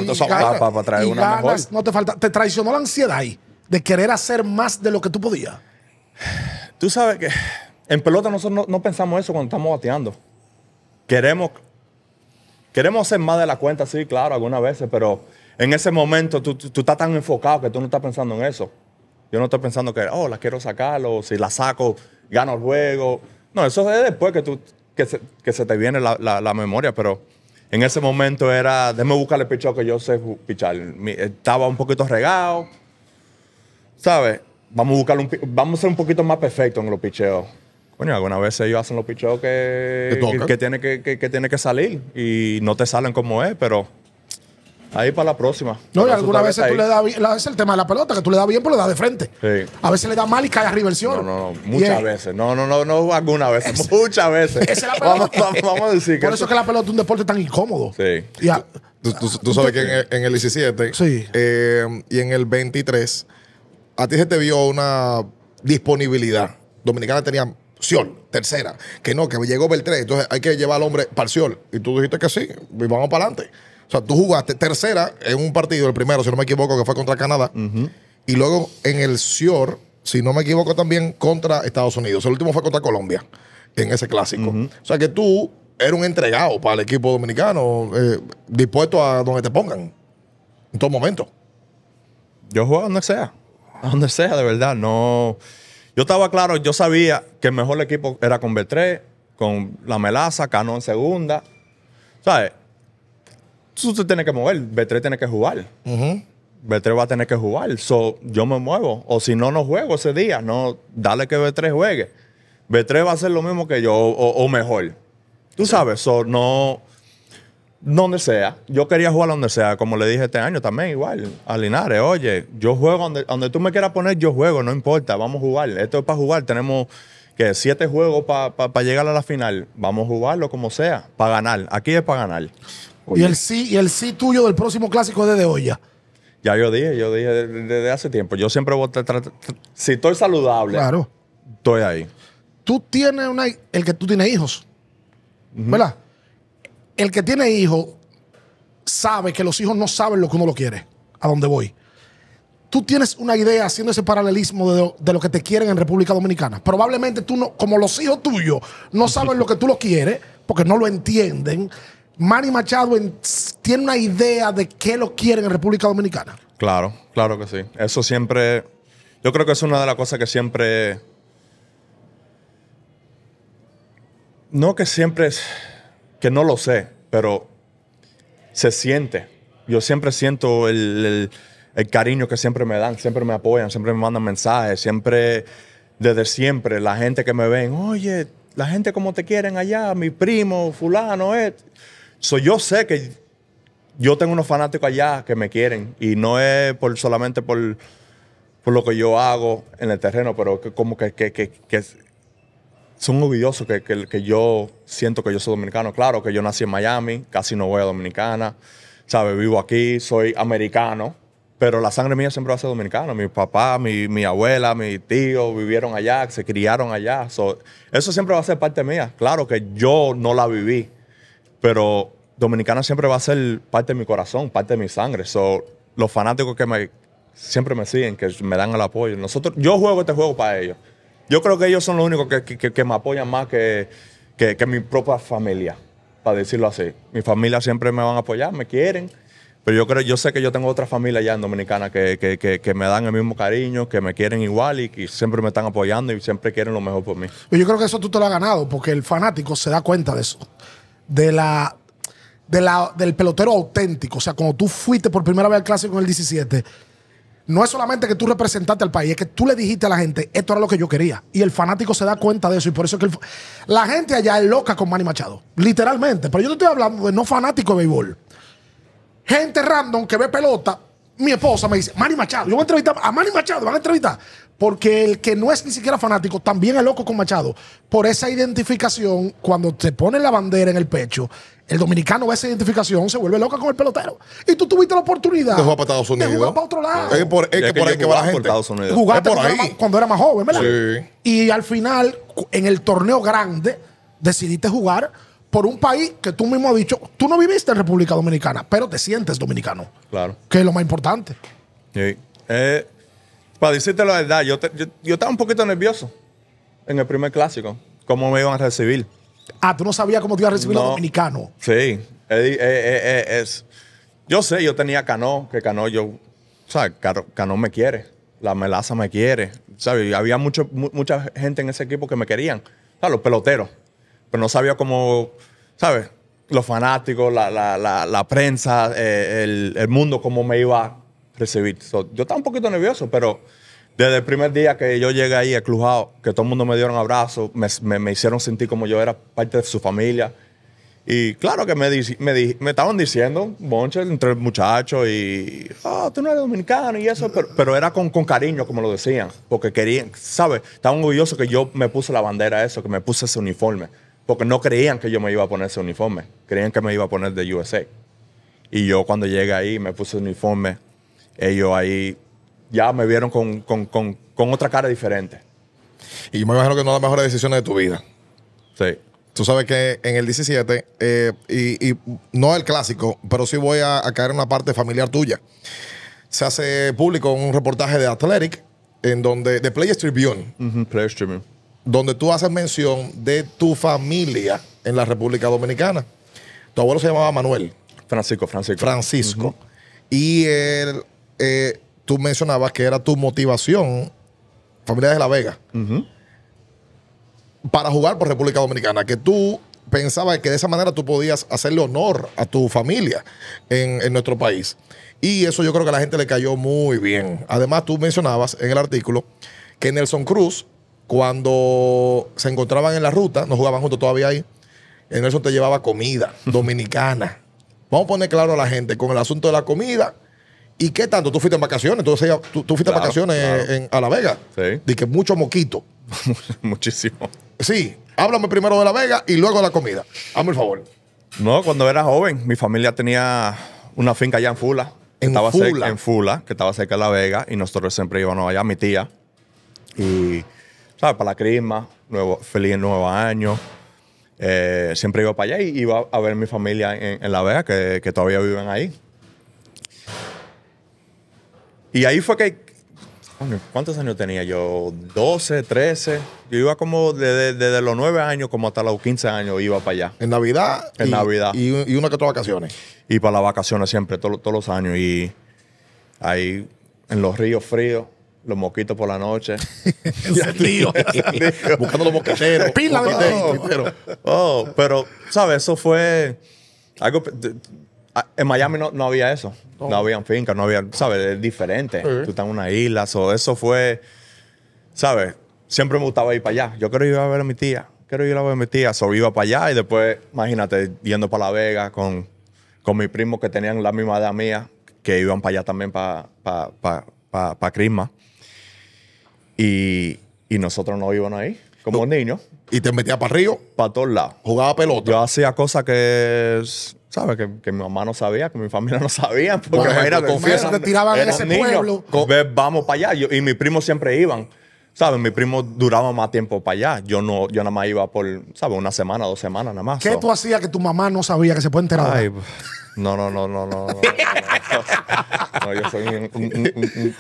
para traer una mejor. No te falta, te traicionó la ansiedad ahí de querer hacer más de lo que tú podías. Tú sabes que en pelota nosotros no, pensamos eso cuando estamos bateando. Queremos, queremos hacer más de la cuenta, sí, claro, algunas veces, pero en ese momento tú, tú estás tan enfocado que tú no estás pensando en eso. Yo no estoy pensando que, oh, la quiero sacar o si la saco, gano el juego. No, eso es después que, tú, que, se, te viene la, memoria, pero en ese momento era, déjame buscar el que yo sé pichar. estaba un poquito regado, ¿sabes? Vamos a, buscar un, vamos a ser un poquito más perfectos en los picheos. Coño, algunas veces ellos hacen los picheos que, que, tiene que, que tiene que salir y no te salen como es, pero Ahí para la próxima. No, y algunas veces tú le das bien. Es el tema de la pelota, que tú le das bien, pero le das de frente. Sí. A veces le da mal y cae arriba el cielo. No, no, no. Muchas veces. No, no, no, no algunas veces. muchas veces. vamos, vamos, a decir que. Por eso es que la pelota es un deporte tan incómodo. Sí. Tú, tú, sabes que en, el 17 sí. Eh, y en el 23, a ti se te vio una disponibilidad. Dominicana tenía Sion tercera. Que no, que llegó Beltré. Entonces hay que llevar al hombre parcial. Y tú dijiste que sí, y vamos para adelante. O sea, tú jugaste tercera en un partido, el primero, si no me equivoco, que fue contra Canadá. Y luego en el SIOR, si no me equivoco, también contra Estados Unidos. El último fue contra Colombia, en ese clásico. O sea, que tú eres un entregado para el equipo dominicano, eh, dispuesto a donde te pongan, en todo momento. Yo juego donde sea, a donde sea, de verdad. No. Yo estaba claro, yo sabía que el mejor equipo era con B3, con la Melaza, Cano en segunda. ¿Sabes? usted tiene que mover, B3 tiene que jugar. B3 va a tener que jugar. yo me muevo. O si no, no juego ese día. No, dale que B3 juegue. B3 va a hacer lo mismo que yo o, mejor. Tú sabes, no. Donde sea. Yo quería jugar donde sea. Como le dije este año también, igual. A Linares, oye, yo juego donde, tú me quieras poner, yo juego, no importa. Vamos a jugar. Esto es para jugar. Tenemos que siete juegos para llegar a la final. Vamos a jugarlo como sea, para ganar. Aquí es para ganar. Y el sí, y el sí tuyo del próximo clásico es de, de olla. Ya yo dije, yo dije desde, hace tiempo. Yo siempre voy a tratar. Si estoy saludable, claro. estoy ahí. Tú tienes una. El que tú tienes hijos. ¿Verdad? El que tiene hijos sabe que los hijos no saben lo que uno lo quiere, a dónde voy. Tú tienes una idea haciendo ese paralelismo de, de lo que te quieren en República Dominicana. Probablemente tú, no, como los hijos tuyos, no saben lo que tú lo quieres porque no lo entienden ¿Mari Machado tiene una idea de qué lo quieren en República Dominicana. Claro, claro que sí. Eso siempre, yo creo que es una de las cosas que siempre, no que siempre es, que no lo sé, pero se siente. Yo siempre siento el, cariño que siempre me dan, siempre me apoyan, siempre me mandan mensajes, siempre, desde siempre, la gente que me ven, oye, la gente como te quieren allá, mi primo, fulano, eh. So, yo sé que yo tengo unos fanáticos allá que me quieren y no es por, solamente por, por lo que yo hago en el terreno, pero como que, que, son orgullosos que, que, que, yo siento que yo soy dominicano. Claro que yo nací en Miami, casi no voy a Dominicana, ¿sabes? Vivo aquí, soy americano, pero la sangre mía siempre va a ser dominicana. Mi papá, mi, mi abuela, mi tío vivieron allá, se criaron allá. eso siempre va a ser parte mía. Claro que yo no la viví pero Dominicana siempre va a ser parte de mi corazón, parte de mi sangre. So, los fanáticos que me, siempre me siguen, que me dan el apoyo. Nosotros, yo juego este juego para ellos. Yo creo que ellos son los únicos que, me apoyan más que, mi propia familia, para decirlo así. Mi familia siempre me van a apoyar, me quieren. Pero yo creo, yo sé que yo tengo otra familia allá en Dominicana que, me dan el mismo cariño, que me quieren igual y que siempre me están apoyando y siempre quieren lo mejor por mí. Yo creo que eso tú te lo has ganado, porque el fanático se da cuenta de eso de la, de la, del pelotero auténtico. O sea, cuando tú fuiste por primera vez al clásico en el 17, no es solamente que tú representaste al país, es que tú le dijiste a la gente, esto era lo que yo quería. Y el fanático se da cuenta de eso. Y por eso que la gente allá es loca con Manny Machado. Literalmente. Pero yo no estoy hablando de no fanático de béisbol. Gente random que ve pelota. Mi esposa me dice, Manny Machado, yo voy a entrevistar a Manny Machado, van a entrevistar. Porque el que no es ni siquiera fanático también es loco con Machado. Por esa identificación, cuando te ponen la bandera en el pecho, el dominicano ve esa identificación, se vuelve loca con el pelotero. Y tú tuviste la oportunidad. De jugar para Estados Unidos. jugar para otro lado. Es, por, por ahí que va la gente. Jugaste por cuando, ahí. cuando, Era más, joven, ¿verdad? Sí. Y al final, en el torneo grande, decidiste jugar por un país que tú mismo has dicho, tú no viviste en República Dominicana, pero te sientes dominicano. Claro. Que es lo más importante. Sí. Eh, para decirte la verdad, yo, yo, estaba un poquito nervioso en el primer clásico. ¿Cómo me iban a recibir? Ah, tú no sabías cómo te iba a recibir los dominicanos. Sí. Eh, eh, eh, es. Yo sé, yo tenía Cano, que Cano yo. O sea, Cano, me quiere. La melaza me quiere. ¿Sabes? Había mucho, mucha gente en ese equipo que me querían. los peloteros. Pero no sabía cómo. ¿Sabes? Los fanáticos, la, prensa, el, el, mundo, cómo me iba yo estaba un poquito nervioso, pero desde el primer día que yo llegué ahí, Clujado, que todo el mundo me dieron abrazos, me, me, hicieron sentir como yo era parte de su familia. Y claro que me, me, me estaban diciendo, Bonche, entre muchachos, y ah, tú no eres dominicano y eso, pero, era con, cariño, como lo decían, porque querían, ¿sabes? Estaban orgullosos que yo me puse la bandera, eso, que me puse ese uniforme, porque no creían que yo me iba a poner ese uniforme, creían que me iba a poner de USA. Y yo cuando llegué ahí me puse el uniforme ellos ahí ya me vieron con, otra cara diferente. Y yo me imagino que no es las mejores decisión de tu vida. Sí. Tú sabes que en el 17, eh, y, y, no el clásico, pero sí voy a, caer en una parte familiar tuya. Se hace público un reportaje de Athletic, en donde, de Players Tribune. Donde tú haces mención de tu familia en la República Dominicana. Tu abuelo se llamaba Manuel. Francisco, Francisco. Francisco. Y el eh, tú mencionabas que era tu motivación, familia de La Vega, para jugar por República Dominicana, que tú pensabas que de esa manera tú podías hacerle honor a tu familia en, en nuestro país. Y eso yo creo que a la gente le cayó muy bien. Además, tú mencionabas en el artículo que Nelson Cruz, cuando se encontraban en la ruta, no jugaban juntos todavía ahí, Nelson te llevaba comida dominicana. Vamos a poner claro a la gente, con el asunto de la comida, ¿Y qué tanto? Tú fuiste en vacaciones, tú, fuiste en vacaciones a La Vega. Sí. Dije que mucho moquito. Muchísimo. Sí, háblame primero de La Vega y luego de la comida. Hazme el favor. No, cuando era joven, mi familia tenía una finca allá en Fula. En estaba Fula. en Fula, que estaba cerca de La Vega, y nosotros siempre íbamos allá, mi tía. Y, ¿sabes? Para la crisma, nuevo, feliz nuevo año. Eh, siempre iba para allá y iba a ver mi familia en, La Vega, que todavía viven ahí. Y ahí fue que. ¿cuántos años tenía yo? 12, 13. Yo iba como desde, los 9 años como hasta los 15 años iba para allá. ¿En Navidad? En Navidad. Y, una que otra vacaciones. Y para las vacaciones siempre, todos los años. Y ahí en los ríos fríos los mosquitos por la noche. Buscando los mosqueteros. Pila Oh, pero, ¿sabes? Eso fue algo. Ah, en Miami no, no había eso. No. habían fincas, no había, ¿sabes? Es diferente. Tú estás en una isla, so, eso fue, ¿sabes? Siempre me gustaba ir para allá. Yo quiero ir a ver a mi tía, quiero ir a ver a mi tía. So, iba para allá y después, imagínate, yendo para La Vega con, con mis primos que tenían la misma edad mía, que iban para allá también para, para, para, Crisma. Y, nosotros no íbamos ahí, como niños. Y te metías para río. Para todos lados. Jugaba pelota. Yo hacía cosas que ¿Sabes? Que, mi mamá no sabía, que mi familia no sabía. Porque bueno, imagínate, confiesan. Te tiraban en ese pueblo. vamos para allá. y mis primos siempre iban. ¿Sabes? Mi primo duraba más tiempo para allá. Yo no, yo nada más iba por, ¿sabes? Una semana, dos semanas nada más. ¿Qué tú hacías que tu mamá no sabía que se puede enterar? Ay, no, no, no, no, no. no, yo soy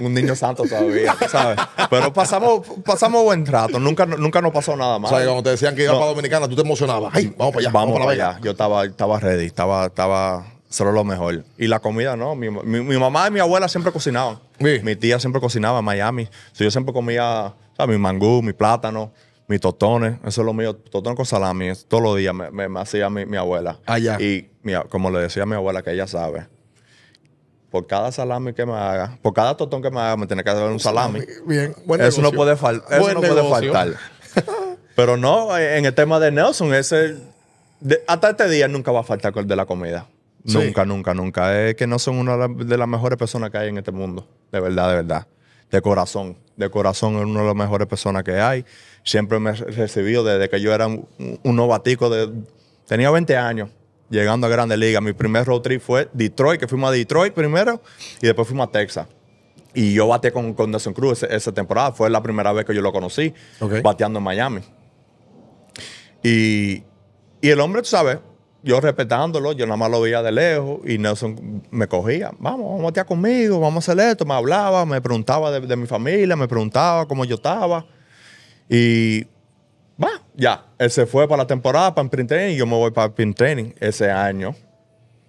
un, niño santo todavía, ¿sabes? Pero pasamos, pasamos buen rato. Nunca, nunca nos pasó nada más. O sea, cuando te decían que iba para Dominicana, tú te emocionabas. Ay, vamos para allá. Vamos, para, allá. Yo estaba, estaba ready, estaba, estaba solo lo mejor. Y la comida, no. Mi, mamá y mi abuela siempre cocinaban. Mi tía siempre cocinaba en Miami. yo siempre comía, Mi mangú, mi plátano, mis totones Eso es lo mío. Tostones con salami. todos los días me, hacía mi, abuela. Allá. Ah, y como le decía a mi abuela, que ella sabe. Por cada salami que me haga, por cada totón que me haga, me tiene que dar un salami. Bien, Eso no puede, faltar, eso no puede faltar. Pero no, en el tema de Nelson, ese, hasta este día nunca va a faltar el de la comida. Nunca, nunca, nunca. Es que no son una de las mejores personas que hay en este mundo. De verdad, de verdad. De corazón. De corazón es una de las mejores personas que hay. Siempre me he recibido desde que yo era un, novatico Tenía 20 años llegando a Grandes Ligas. Mi primer road trip fue Detroit, que fuimos a Detroit primero y después fuimos a Texas. Y yo bateé con, con Nelson Cruz esa, temporada. Fue la primera vez que yo lo conocí, bateando en Miami. Y, y el hombre, tú sabes, yo respetándolo, yo nada más lo veía de lejos y Nelson me cogía, vamos, vamos a conmigo, vamos a hacer esto, me hablaba, me preguntaba de, mi familia, me preguntaba cómo yo estaba y va, ya, él se fue para la temporada, para el Print Training y yo me voy para el Print Training ese año.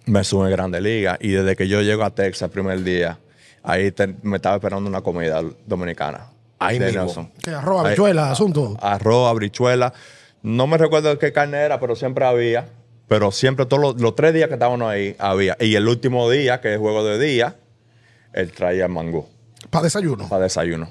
Me sube a Grande Liga y desde que yo llego a Texas el primer día, ahí me estaba esperando una comida dominicana. Ahí de mismo. Nelson. arroz, asunto. Arroba, brichuela. No me recuerdo qué carne era, pero siempre había. Pero siempre, todos los, tres días que estábamos ahí, había. Y el último día, que es juego de día, él traía mango. ¿Para desayuno? Para desayuno.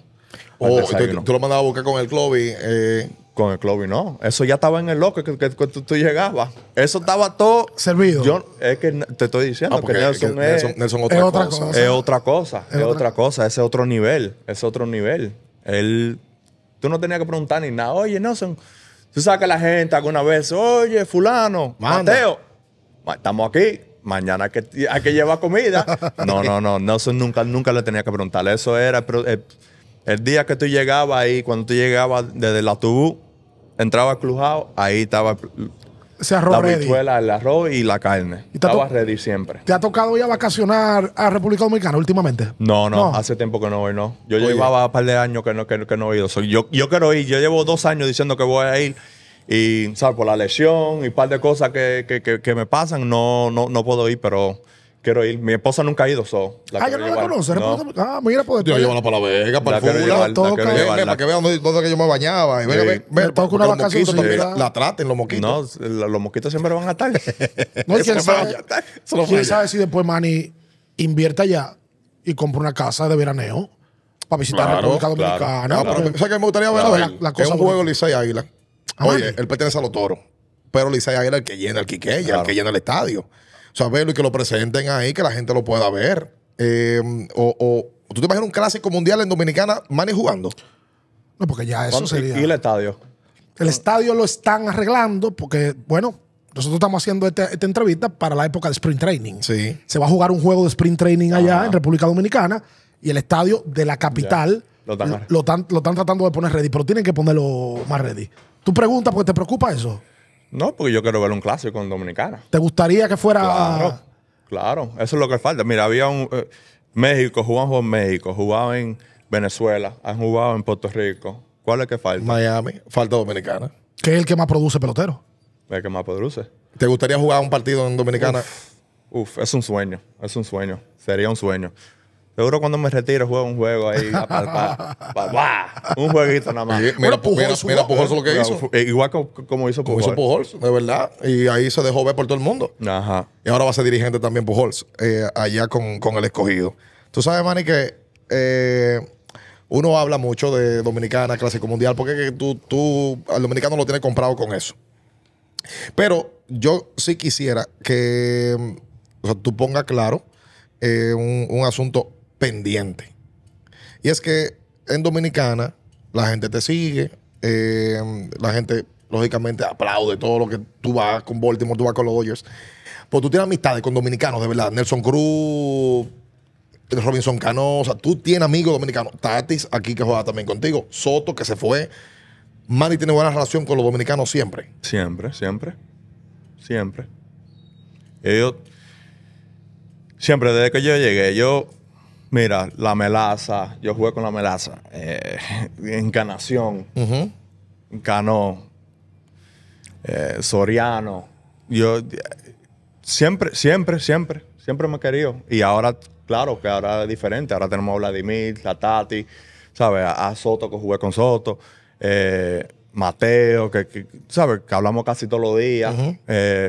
Pa oh, Tú, lo mandabas a buscar con el Clovis. Eh. Con el y no. Eso ya estaba en el loco que, que, tú, llegabas. Eso estaba todo. Servido. Yo, es que te estoy diciendo ah, que Nelson, es, otra cosa. Es otra cosa. Es, otra, cosa. Ese otro nivel. Es otro nivel. Él. Tú no tenías que preguntar ni nada. Oye, Nelson. Tú sabes que la gente alguna vez, oye, fulano, Mateo, estamos aquí, mañana hay que, que llevar comida. no, no, no, no, eso nunca, nunca le tenía que preguntar. Eso era el, eh, el, día que tú llegabas ahí, cuando tú llegabas desde la tubú, entraba al clujado, ahí estaba se arroz la el arroz y la carne. Estaba ready siempre. ¿Te ha tocado ir a vacacionar a República Dominicana últimamente? No, no, hace tiempo que no voy, no. Yo llevaba un par de años que no, que, no he ido. yo, yo quiero ir, yo llevo dos años diciendo que voy a ir y, ¿sabes? Por la lesión y un par de cosas que, que me pasan, no, no, no puedo ir, pero... Quiero ir. Mi esposa nunca ha ido, solo. ah, yo no la conoce. Ah, mira, pues. Yo pues. llevo para la Vega, para el fútbol. para que vean dónde, que yo me bañaba. Y me, me, una vacación. La, traten, los mosquitos. No, los mosquitos siempre van a estar. no, quién sabe. ¿Quién sabe si después Manny invierte allá y compra una casa de veraneo para visitar República Dominicana? Claro, ah, Pero, que me gustaría ver la, cosa. Es un juego Licey Águila. Ah, Oye, él pertenece a los toros. Pero Licey Águila es el que llena el Quiqueya, el que llena el estadio saberlo y que lo presenten ahí, que la gente lo pueda ver. Eh, o, tú te imaginas un clásico mundial en Dominicana, Manny jugando. No, porque ya eso sería. ¿Y el estadio? El estadio lo están arreglando porque, bueno, nosotros estamos haciendo este, esta entrevista para la época de sprint training. Sí. Se va a jugar un juego de sprint training allá en República Dominicana y el estadio de la capital lo, están, están, tratando de poner ready, pero tienen que ponerlo más ready. ¿Tú preguntas porque te preocupa eso? No, porque yo quiero ver un clásico en Dominicana. ¿Te gustaría que fuera.? Claro, claro. Eso es lo que falta. Mira, había un. Eh, México, jugaban con México, jugaba en Venezuela, han jugado en Puerto Rico. ¿Cuál es que falta? Miami, falta Dominicana. ¿Qué es el que más produce pelotero? El que más produce. ¿Te gustaría jugar un partido en Dominicana? uf es un sueño, es un sueño, sería un sueño. Seguro cuando me retiro juego un juego ahí. un jueguito nada más. mira, Pujols, lo que hizo. Eh, igual como hizo Pujols. Como hizo Pujols, de verdad. Y ahí se dejó ver por todo el mundo. Ajá. Y ahora va a ser dirigente también Pujols, eh, allá con, el escogido. Tú sabes, Manny, que eh, uno habla mucho de Dominicana, Clásico Mundial, porque tú, tú al dominicano lo tiene comprado con eso. Pero yo sí quisiera que tú pongas claro un, un asunto pendiente. Y es que en Dominicana la gente te sigue, eh, la gente lógicamente aplaude todo lo que tú vas con Baltimore, tú vas con los Dodgers. Porque tú tienes amistades con dominicanos, de verdad. Nelson Cruz, Robinson Canosa, tú tienes amigos dominicanos. Tatis, aquí que juega también contigo. Soto, que se fue. Manny tiene buena relación con los dominicanos siempre. Siempre, siempre. Siempre. siempre, desde que yo llegué, yo Mira, la melaza, yo jugué con la melaza. Encanación, eh, Encarnación, Cano, eh, Soriano. Yo siempre, siempre, siempre, siempre me he querido. Y ahora, claro, que ahora es diferente. Ahora tenemos a Vladimir, a Tati, ¿sabes? A, Soto, que jugué con Soto. Eh, Mateo, que, ¿sabes? Que hablamos casi todos los días.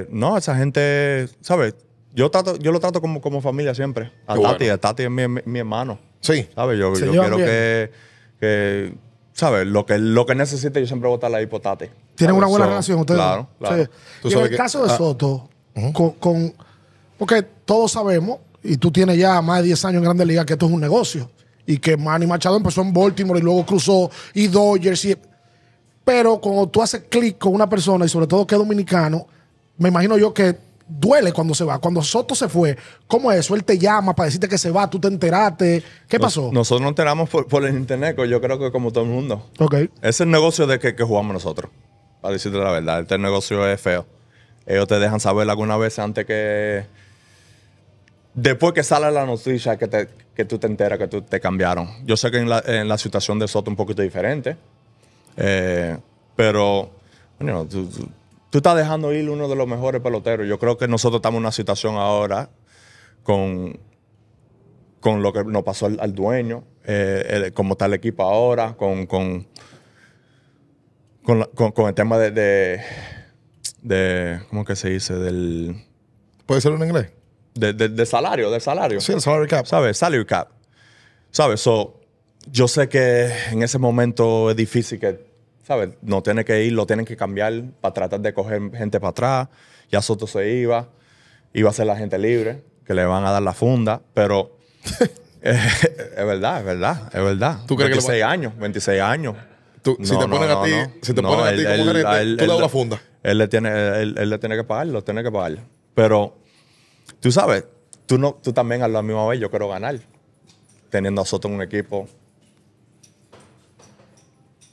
no, esa gente, ¿sabes? yo, yo lo trato como, como familia siempre. A Tati, a Tati es mi, hermano. Sí. ¿Sabes? Yo, quiero que, que ¿sabes? Lo que, lo necesite, yo siempre voy a estar ahí por Tati. Tienen una buena relación ustedes. Claro, el caso de ah. Soto, con, Porque todos sabemos, y tú tienes ya más de 10 años en Grandes Ligas, que esto es un negocio. Y que Manny Machado empezó en Baltimore y luego cruzó y Dodgers. pero cuando tú haces clic con una persona y sobre todo que es dominicano, me imagino yo que duele cuando se va. Cuando Soto se fue, ¿cómo es eso? Él te llama para decirte que se va, tú te enteraste. ¿Qué pasó? nosotros nos enteramos por, el internet, yo creo que como todo el mundo. Ok. es el negocio de que, jugamos nosotros, para decirte la verdad. Este negocio es feo. Ellos te dejan saber alguna vez antes que... Después que sale la noticia que, que tú te enteras que tú te cambiaron. Yo sé que en la, situación de Soto un poquito diferente. Eh, pero, bueno, tú tú estás dejando ir uno de los mejores peloteros. Yo creo que nosotros estamos en una situación ahora con, con lo que nos pasó al, dueño, eh, como está el equipo ahora, con, con, el tema de, de, ¿Cómo que se dice? Del, ¿Puede ser en inglés? De, de, de salario, del salario. Sí, el salary cap. ¿Sabes? Salary cap. ¿Sabes? yo sé que en ese momento es difícil que ¿sabes? No tiene que ir, lo tienen que cambiar para tratar de coger gente para atrás. Ya Soto se iba, iba a ser la gente libre, que le van a dar la funda, pero eh, es verdad, es verdad, es verdad. ¿Tú crees 26 años, 26 años. si te ponen a ti, si te ponen a ti como gerente, tú le das la funda. Él le, tiene, él, le tiene que pagar, lo tiene que pagar. Pero, tú sabes, tú, no, tú también a la misma vez yo quiero ganar. Teniendo a Soto en un equipo.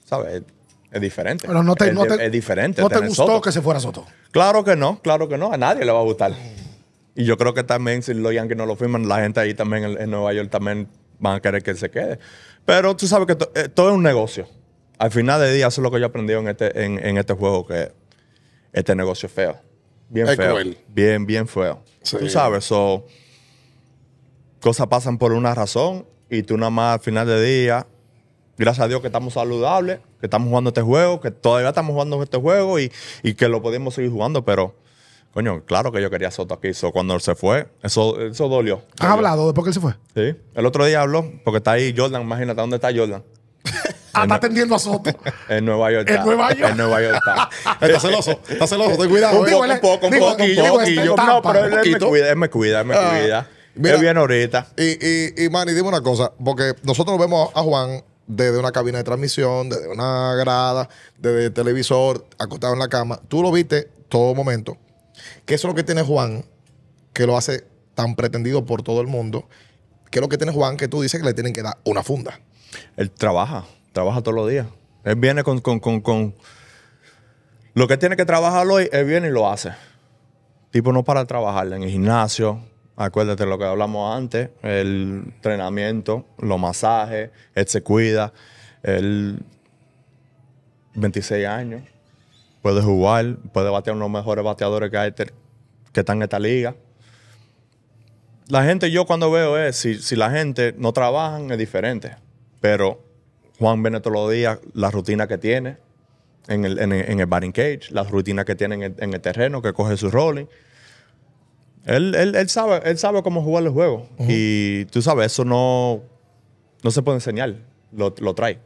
¿Sabes? Es diferente. no te, es, no te, diferente. ¿No te gustó que se fuera Soto? Claro que no, claro que no. A nadie le va a gustar. Y yo creo que también, si los Yankees no lo firman, la gente ahí también en, Nueva York también van a querer que él se quede. Pero tú sabes que eh, todo es un negocio. Al final de día, eso es lo que yo aprendí en este, en, este juego, que este negocio es feo. Bien feo. Bien, bien feo. Tú sabes, so, cosas pasan por una razón y tú nada más al final de día gracias a Dios que estamos saludables, que estamos jugando este juego, que todavía estamos jugando este juego y, y que lo podemos seguir jugando, pero coño, claro que yo quería Soto aquí. cuando él se fue, eso, eso dolió. ¿Has hablado después que él se fue? Sí. El otro día habló, porque está ahí Jordan, imagínate dónde está Jordan. Ah, está atendiendo a Soto. En Nueva York. En Nueva York. En Nueva York está. está celoso. Está celoso. Ten cuidado. Un eh. poco, un poco, un poco. Este, no, pero él, me cuida, él me cuida, él me ah, viene ahorita. Y, y, y, Manny, dime una cosa. Porque nosotros vemos a Juan desde una cabina de transmisión, desde una grada, desde el televisor, acostado en la cama. Tú lo viste todo momento. ¿Qué es lo que tiene Juan, que lo hace tan pretendido por todo el mundo. ¿Qué es lo que tiene Juan, que tú dices que le tienen que dar una funda. Él trabaja, trabaja todos los días. Él viene con, con, con, con... Lo que tiene que trabajar hoy, él viene y lo hace. Tipo no para trabajar en el gimnasio, Acuérdate lo que hablamos antes, el entrenamiento, los masajes, él se cuida, él 26 años, puede jugar, puede batear uno los mejores bateadores que, hay, que están en esta liga. La gente, yo cuando veo es, si, la gente no trabaja, es diferente, pero Juan viene todos los días, la rutina que tiene en el, en batting cage, la rutina que tiene en el, en el terreno, que coge su rolling él, él, él, sabe, él sabe cómo jugar los juegos. Y tú sabes, eso no, no se puede enseñar. Lo, trae.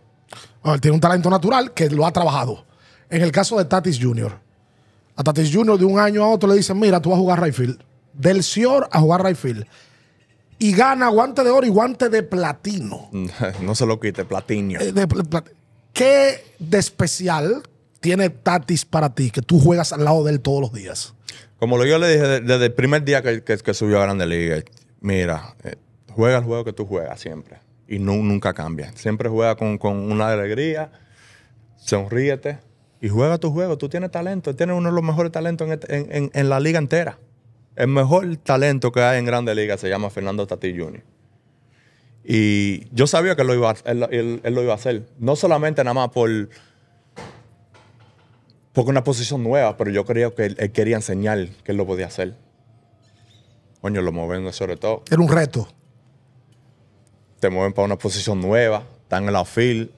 Ah, tiene un talento natural que lo ha trabajado. En el caso de Tatis Jr., a Tatis Jr. de un año a otro le dicen, mira, tú vas a jugar right Del Sior a jugar Raifield Y gana guante de oro y guante de platino. no se lo quite, platino. Eh, ¿Qué de especial tiene Tatis para ti que tú juegas al lado de él todos los días? Como yo le dije desde el primer día que, que, subió a Grande Liga, mira, eh, juega el juego que tú juegas siempre y nunca cambia. Siempre juega con, una alegría, sonríete y juega tu juego. Tú tienes talento, tienes uno de los mejores talentos este, en, la liga entera. El mejor talento que hay en Grande Liga se llama Fernando Tati Jr. Y yo sabía que lo iba él lo iba a hacer. No solamente nada más por porque una posición nueva, pero yo creo que él, quería enseñar que él lo podía hacer. Coño, lo moviendo sobre todo. Era un reto. Te mueven para una posición nueva, están en la field.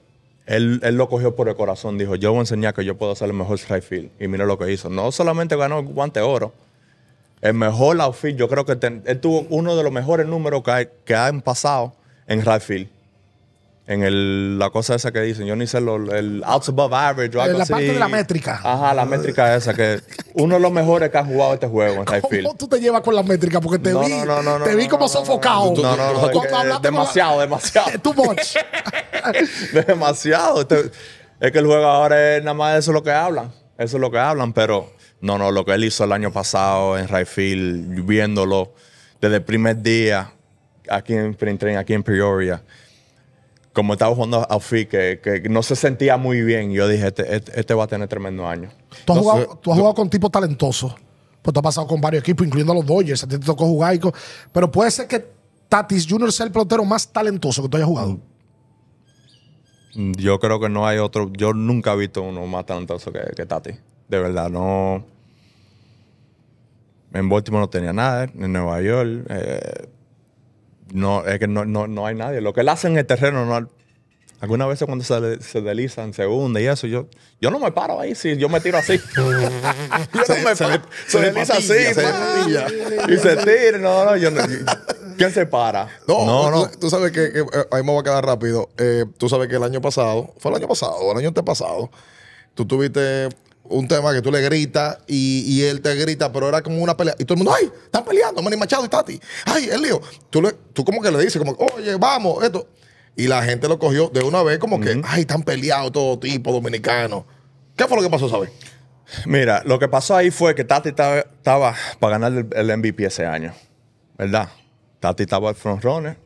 Él, lo cogió por el corazón, dijo, yo voy a enseñar que yo puedo hacer el mejor tryfield. field. Y mira lo que hizo. No solamente ganó el guante oro, el mejor outfield, yo creo que él tuvo uno de los mejores números que, han pasado en right field en el, la cosa esa que dicen, yo ni sé lo, el outs above average o la parte de la métrica. Ajá, la métrica esa, que uno de los mejores que ha jugado este juego en Highfield. ¿Cómo tú te llevas con la métrica? Porque te vi, te vi como sofocado. No, no, demasiado, demasiado. Too much. demasiado. Este, es que el juego ahora es nada más eso lo que hablan. Eso es lo que hablan, pero no, no, lo que él hizo el año pasado en Highfield, viéndolo desde el primer día aquí en Train, aquí en Peoria como estaba jugando a FI, que, no se sentía muy bien, yo dije, este, este, este va a tener tremendo año. Tú has, jugado, con tipos talentosos, pues tú has pasado con varios equipos, incluyendo a los Dodgers, a te tocó jugar, pero puede ser que Tatis Jr. sea el pelotero más talentoso que tú hayas jugado. Yo creo que no hay otro, yo nunca he visto uno más talentoso que, Tatis, de verdad, no... En Baltimore no tenía nada, en Nueva York... Eh, no, es que no, no, hay nadie. Lo que él hace en el terreno, algunas veces cuando se, se, deslizan, se hunde y eso, yo, yo no me paro ahí, si yo me tiro así. yo se, no me paro. se desliza así, y se tira. No, no, yo no. ¿Quién se para? No, no, Tú, sabes que, eh, ahí me voy a quedar rápido. Eh, tú sabes que el año pasado, fue el año pasado, el año antepasado, tú tuviste un tema que tú le gritas y, él te grita, pero era como una pelea. Y todo el mundo, ¡ay! Están peleando, Manny Machado y Tati. ¡Ay, el lío! Tú, como que le dices, como, oye, vamos, esto. Y la gente lo cogió de una vez como que, ¡ay, están peleados todo tipo dominicanos! ¿Qué fue lo que pasó, sabes? Mira, lo que pasó ahí fue que Tati estaba, para ganar el, MVP ese año, ¿verdad? Tati estaba al runner.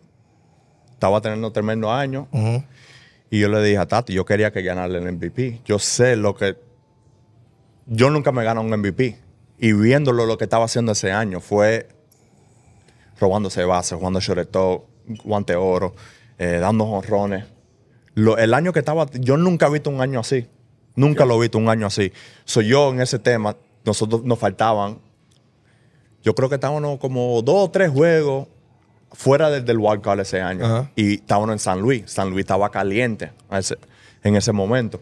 estaba teniendo tremendo año. Y yo le dije a Tati, yo quería que ganara el MVP. Yo sé lo que yo nunca me gano un MVP. Y viéndolo lo que estaba haciendo ese año fue robándose bases, jugando shortstop, guante oro, eh, dando honrones. el año que estaba, yo nunca he visto un año así. Nunca lo he visto un año así. Soy yo en ese tema, nosotros nos faltaban, yo creo que estábamos como dos o tres juegos fuera del, del wild ese año. Y estábamos en San Luis. San Luis estaba caliente en ese momento.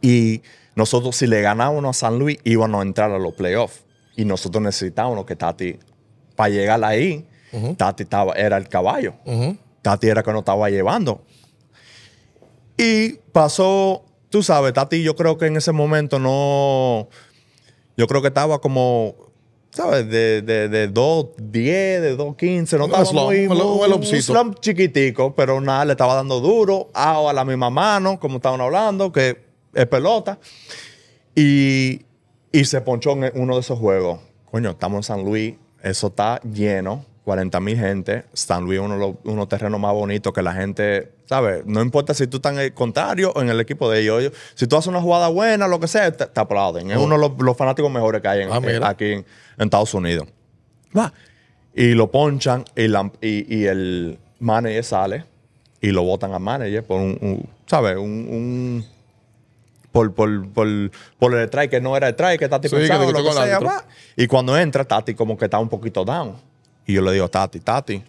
Y nosotros, si le ganábamos a San Luis, íbamos a entrar a los playoffs. Y nosotros necesitábamos que Tati, para llegar ahí, Tati estaba, era el caballo. Tati era que nos estaba llevando. Y pasó, tú sabes, Tati, yo creo que en ese momento no. Yo creo que estaba como ¿sabes? De, de, de 2.10, de 2.15, no estaba slow, muy, slump chiquitico, pero nada, le estaba dando duro, a la misma mano, como estaban hablando, que es pelota. Y, se ponchó en uno de esos juegos. Coño, estamos en San Luis, eso está lleno. 40 mil gente. San Luis es uno de los terrenos más bonitos que la gente, ¿sabes? No importa si tú estás en el contrario o en el equipo de ellos. si tú haces una jugada buena, lo que sea, te, aplauden. Es oh. uno de los, fanáticos mejores que hay ah, aquí en, Estados Unidos. Va. Y lo ponchan y, y, el manager sale y lo botan al manager por un, ¿sabes? un por, por, por, por el strike que no era el strike, que Tati lo que Y cuando entra, Tati como que está un poquito down. Y yo le digo, Tati, Tati.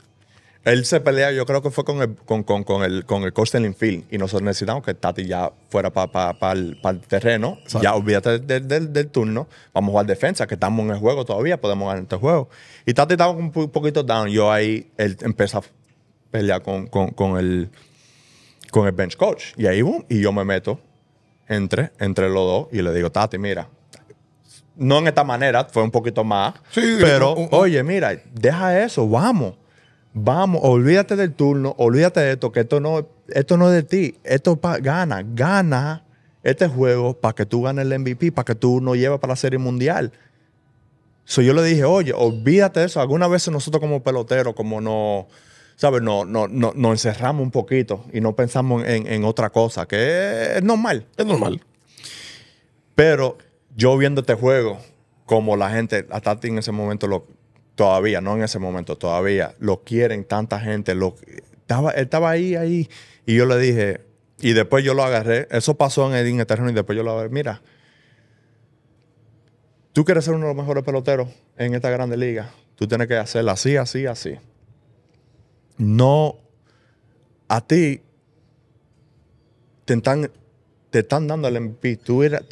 Él se pelea, yo creo que fue con el, con, con, el, con el coach infield. Y nosotros necesitamos que Tati ya fuera para para el, terreno. Ya olvídate del, del, turno. Vamos a jugar defensa, que estamos en el juego todavía, podemos ganar este juego. Y Tati estaba un poquito down. Yo ahí, él empieza a pelear con, con, con el, con el bench coach. Y ahí, boom, y yo me meto entre, entre los dos y le digo, Tati, mira, no en esta manera, fue un poquito más, pero oye, mira, deja eso, vamos, vamos, olvídate del turno, olvídate de esto, que esto no, esto no es de ti, esto pa, gana, gana este juego para que tú ganes el MVP, para que tú no lleves para la Serie Mundial. So yo le dije, oye, olvídate de eso. Algunas veces nosotros como peloteros, como no ¿sabes? No, no, no, nos encerramos un poquito y no pensamos en, otra cosa, que es normal. Es normal. Pero yo viendo este juego, como la gente, hasta en ese momento, lo, todavía, no en ese momento, todavía, lo quieren tanta gente, lo, estaba, él estaba ahí, ahí, y yo le dije, y después yo lo agarré, eso pasó en el, terreno y después yo lo agarré, mira, tú quieres ser uno de los mejores peloteros en esta grande liga, tú tienes que hacerlo así, así, así no a ti te están, te están dando el MVP. Tú eras,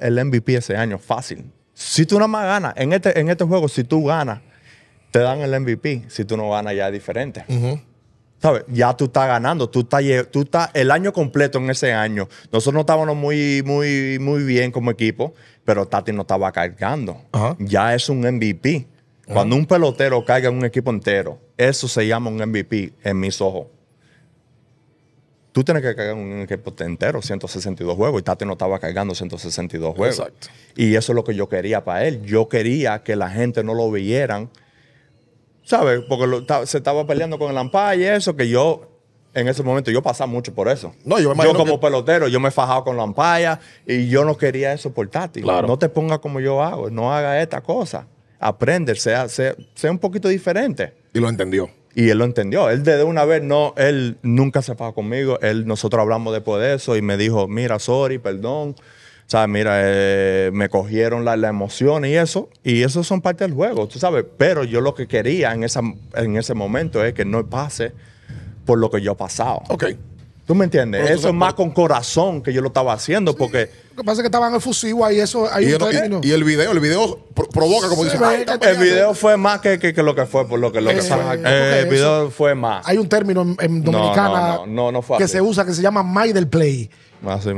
el, MVP ese año, fácil. Si tú nada más ganas, en este, en este juego, si tú ganas, te dan el MVP. Si tú no ganas, ya es diferente. ¿Sabes? Ya tú estás ganando, tú estás, tú estás el año completo en ese año. Nosotros no estábamos muy, muy, muy bien como equipo, pero Tati no estaba cargando. Ya es un MVP. Cuando un pelotero caiga en un equipo entero, eso se llama un MVP en mis ojos. Tú tienes que en un equipo entero, 162 juegos, y Tati no estaba cargando 162 juegos. Exacto. Y eso es lo que yo quería para él. Yo quería que la gente no lo vieran, ¿sabes? Porque se estaba peleando con el Ampaya y eso, que yo en ese momento yo pasaba mucho por eso. No, yo, como pelotero, yo me fajaba con la Ampaya y yo no quería eso por Tati. No te pongas como yo hago, no haga esta cosa aprender sea, un poquito diferente. Y lo entendió. Y él lo entendió. Él desde una vez, no, él nunca se pasó conmigo. Él, nosotros hablamos después de eso y me dijo, mira, sorry, perdón. O sea, mira, eh, me cogieron la, la, emoción y eso. Y eso son parte del juego, tú sabes. Pero yo lo que quería en, esa, en ese momento es que no pase por lo que yo he pasado. Ok. ¿Tú me entiendes? eso es más con corazón que yo lo estaba haciendo porque... Lo que pasa es que estaban efusivos ahí, eso... Ahí y, el, y, el video, el video provoca, como el video fue más que, lo que fue, por lo que, lo que eh, el video fue más. Hay un término en, dominicana que se usa que se llama Maidel Play. Así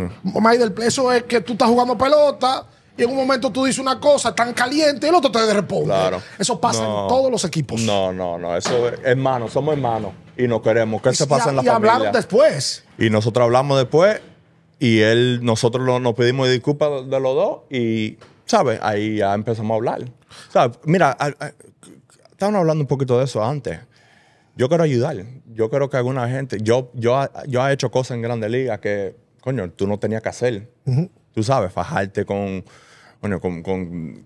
Play, eso es que tú estás jugando pelota y en un momento tú dices una cosa tan caliente y el otro te responde. Eso pasa en todos los equipos. No, no, no. Eso es, hermano, somos hermanos y no queremos. ¿Qué se pasa en la y después. Y nosotros hablamos después y él, nosotros nos pedimos disculpas de, los dos y, ¿sabes? Ahí ya empezamos a hablar. Mira, estaban hablando un poquito de eso antes. Yo quiero ayudar. Yo creo que alguna gente. Yo, yo, yo he hecho cosas en Grandes Ligas que, coño, tú no tenías que hacer. Tú sabes, fajarte con. Coño, con,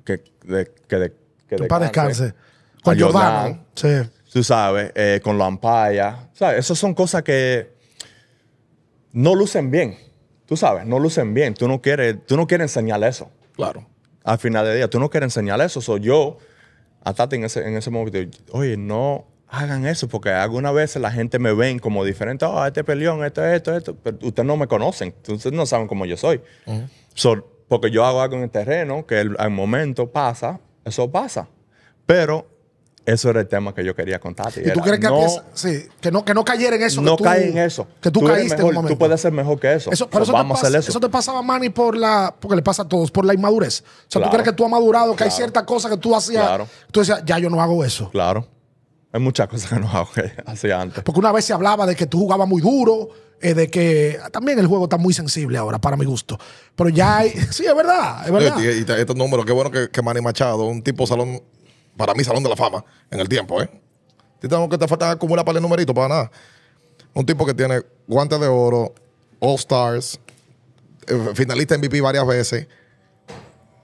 que, de, que, para descanse. Con Jordan. Sí tú sabes, eh, con la ¿sabes? Esas son cosas que no lucen bien, tú sabes, no lucen bien. Tú no quieres, tú no enseñar eso. Claro. Al final del día, tú no quieres enseñar eso. Soy yo, hasta en ese, en ese momento, oye, no hagan eso, porque algunas veces la gente me ve como diferente, oh, este peleón, este, esto, esto, esto, ustedes no me conocen, ustedes no saben cómo yo soy. porque yo hago algo en el terreno que al momento pasa, eso pasa. Pero eso era el tema que yo quería contarte. ¿Y tú crees que, no, que, no, que cayera en eso? No que cae en eso. Que tú, caíste en un momento. Tú puedes ser mejor que eso. eso, vamos a hacer eso. Eso te pasaba, Manny, por la, porque le pasa a todos, por la inmadurez. O sea, tú crees que tú has madurado, que hay ciertas cosas que tú hacías. Claro. Tú decías, ya yo no hago eso. Claro. Hay muchas cosas que no hago que hacía antes. Porque una vez se hablaba de que tú jugabas muy duro, eh, de que también el juego está muy sensible ahora, para mi gusto. Pero ya hay, sí, es verdad, es verdad. Y, estos números, qué bueno que, que Manny Machado, un tipo salón para mí, Salón de la Fama en el tiempo, ¿eh? Te tengo que te falta acumular para el numerito, para nada. Un tipo que tiene guantes de oro, All Stars, eh, finalista MVP varias veces.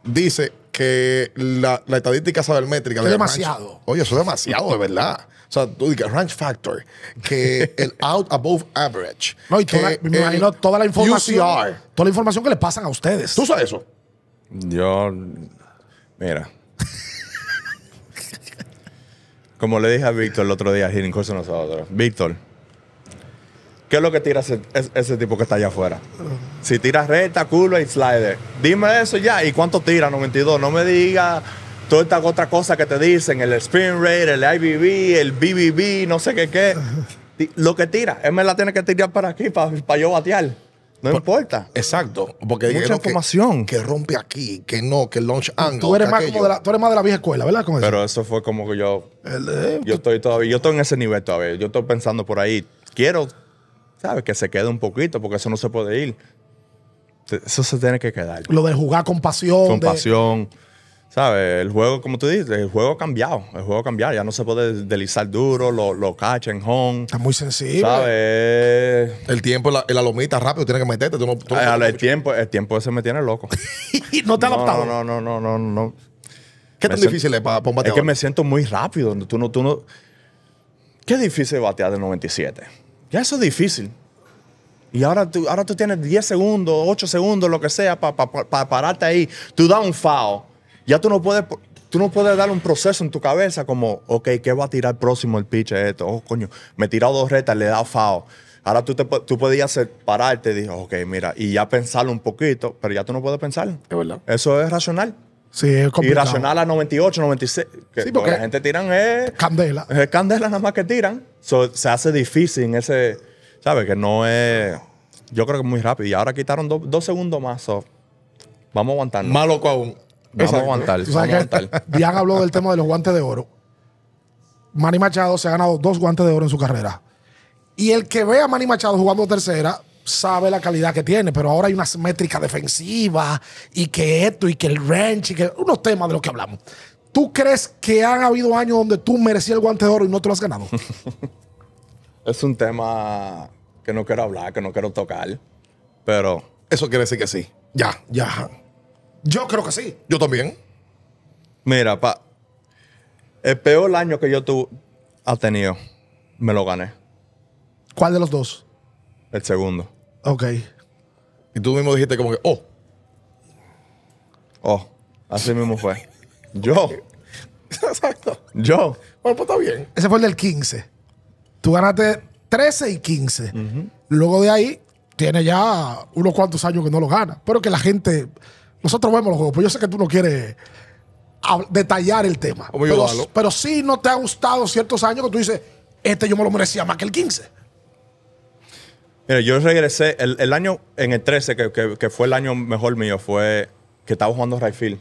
Dice que la, la estadística sabermétrica. Es demasiado. oye, eso es demasiado, de verdad. O sea, tú dices Ranch Factor, que el Out Above Average. No, y toda, me imagino toda la información. toda la información que le pasan a ustedes. ¿Tú sabes eso? Yo. Mira. Como le dije a Víctor el otro día, aquí en Nosotros, Víctor, ¿qué es lo que tira ese, tipo que está allá afuera? Si tira recta, curva y slider. Dime eso ya. ¿Y cuánto tira? 92. No me diga todas estas otras cosa que te dicen, el spin rate, el IBB, el BBB, no sé qué qué. Lo que tira, él me la tiene que tirar para aquí, para, para yo batear. No importa. Exacto. Porque Mucha información. Que, rompe aquí, que no, que launch angle. Tú eres, más de la, eres más de la vieja escuela, ¿verdad? Pero eso fue como que yo. yo estoy todavía. Yo estoy en ese nivel todavía. Yo estoy pensando por ahí. Quiero, ¿sabes? Que se quede un poquito, porque eso no se puede ir. Eso se tiene que quedar. Lo de jugar con pasión. Con pasión. ¿Sabes? El juego, como tú dices, el juego ha cambiado. El juego ha cambiado. Ya no se puede deslizar duro, lo, lo cachen, home. Está muy sensible. ¿Sabes? El tiempo, la, la lomita rápido, tiene que meterte. Eh, el, tiempo, el tiempo ese me tiene loco. ¿No te ha adaptado? No, no, no, no, no. ¿Qué tan difícil es para, Es que me siento muy rápido. Tú no, tú no... Qué difícil batear del 97. Ya eso es difícil. Y ahora tú, ahora tú tienes 10 segundos, 8 segundos, lo que sea, para pararte ahí. Tú das un fao ya tú no puedes tú no puedes dar un proceso en tu cabeza como, ok, ¿qué va a tirar próximo el pitch? esto? Oh, coño, me he tirado dos retas, le he dado fao. Ahora tú, te, tú podías pararte y dije, ok, mira, y ya pensarlo un poquito, pero ya tú no puedes pensar. Es verdad. Eso es racional. Sí, es complicado. Irracional a 98, 96. sí, porque la gente tiran es... Candela. Es candela nada más que tiran. se hace difícil en ese... ¿Sabes? Que no es... Yo creo que es muy rápido. Y ahora quitaron dos segundos más. So, vamos a Más loco aún. Vamos a aguantar. Dian habló del tema de los guantes de oro. Manny Machado se ha ganado dos guantes de oro en su carrera. Y el que ve a Manny Machado jugando tercera sabe la calidad que tiene, pero ahora hay unas métricas defensivas y que esto y que el ranch y que unos temas de los que hablamos. ¿Tú crees que han habido años donde tú merecías el guante de oro y no te lo has ganado? es un tema que no quiero hablar, que no quiero tocar, pero eso quiere decir que sí. Ya, ya. Yo creo que sí. Yo también. Mira, pa, el peor año que yo tuve ha tenido, me lo gané. ¿Cuál de los dos? El segundo. Ok. Y tú mismo dijiste como que, oh. Oh, así mismo fue. yo. Exacto. Yo. Bueno, pues está bien. Ese fue el del 15. Tú ganaste 13 y 15. Luego de ahí, tiene ya unos cuantos años que no lo gana. Pero que la gente nosotros vemos los juegos, pero pues yo sé que tú no quieres detallar el tema. Pero, si sí no te ha gustado ciertos años que tú dices, este yo me lo merecía más que el 15. Mira, yo regresé, el, año en el 13, que, fue el año mejor mío, fue que estaba jugando Rayfield.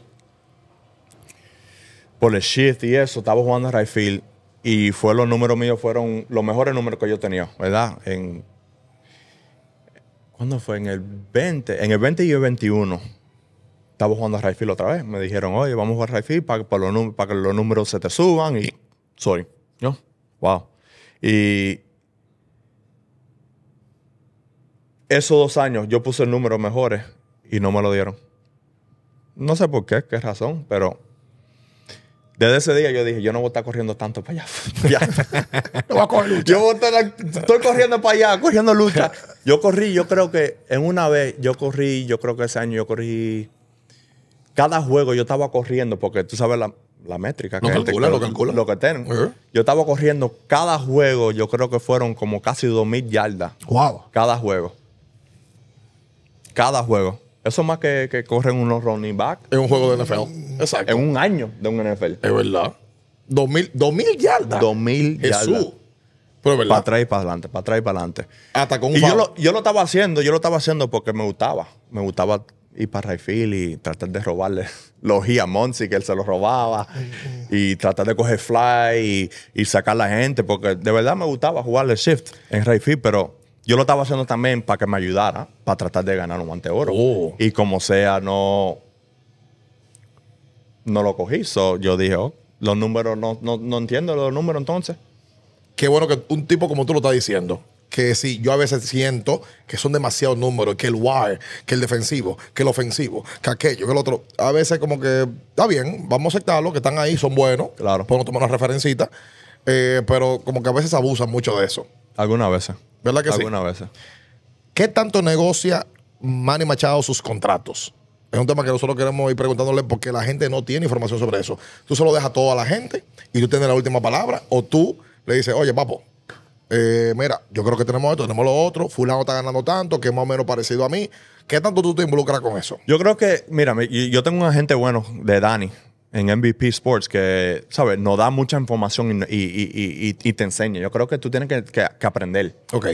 Por el shift y eso, estaba jugando Rayfield. Y fue los números míos, fueron los mejores números que yo tenía, ¿verdad? En, ¿Cuándo fue? En el 20, en el 20 y el 21 estaba jugando a Rayfield otra vez. Me dijeron, oye, vamos a jugar a para, que los números se te suban y. soy. Yo, wow. Y. Esos dos años yo puse números mejores y no me lo dieron. No sé por qué, qué razón, pero desde ese día yo dije, yo no voy a estar corriendo tanto para allá. no voy a correr lucha. Yo voy a estar, estoy corriendo para allá, corriendo lucha. Yo corrí, yo creo que en una vez, yo corrí, yo creo que ese año yo corrí cada juego yo estaba corriendo, porque tú sabes la, la métrica. calcula, lo calcula. Lo que tienen. Yo estaba corriendo cada juego, yo creo que fueron como casi 2.000 yardas. Wow. Cada juego. Cada juego. Eso más que, corren unos running back. En un juego de NFL. Exacto. En un año de un NFL. Es verdad. 2000, 2000 yardas. 2000 yardas. Pero es Para atrás y para adelante, para atrás y para adelante. Hasta con y yo lo, yo lo, estaba haciendo, yo lo estaba haciendo porque me gustaba. Me gustaba ir para Rayfield y tratar de robarle los a Monsi, que él se lo robaba, y tratar de coger fly y, sacar la gente, porque de verdad me gustaba jugarle shift en Rayfield, pero yo lo estaba haciendo también para que me ayudara, para tratar de ganar un guante oro. Oh. Y como sea, no, no lo cogí. So, yo dije, oh, los números, no, no, no entiendo los números entonces. Qué bueno que un tipo como tú lo está diciendo que sí, yo a veces siento que son demasiados números, que el wire, que el defensivo, que el ofensivo, que aquello, que el otro. A veces como que está bien, vamos a aceptarlo, que están ahí, son buenos, claro. podemos tomar una referencita, eh, pero como que a veces abusan mucho de eso. Algunas veces. ¿Verdad que Algunas sí? veces. ¿Qué tanto negocia Manny Machado sus contratos? Es un tema que nosotros queremos ir preguntándole porque la gente no tiene información sobre eso. Tú se lo dejas todo a la gente y tú tienes la última palabra o tú le dices, oye, papo, eh, mira, yo creo que tenemos esto, tenemos lo otro, fulano está ganando tanto, que es más o menos parecido a mí. ¿Qué tanto tú te involucras con eso? Yo creo que, mira, yo tengo un agente bueno de Dani en MVP Sports que, ¿sabes? Nos da mucha información y, te enseña. Yo creo que tú tienes que, que aprender. Ok.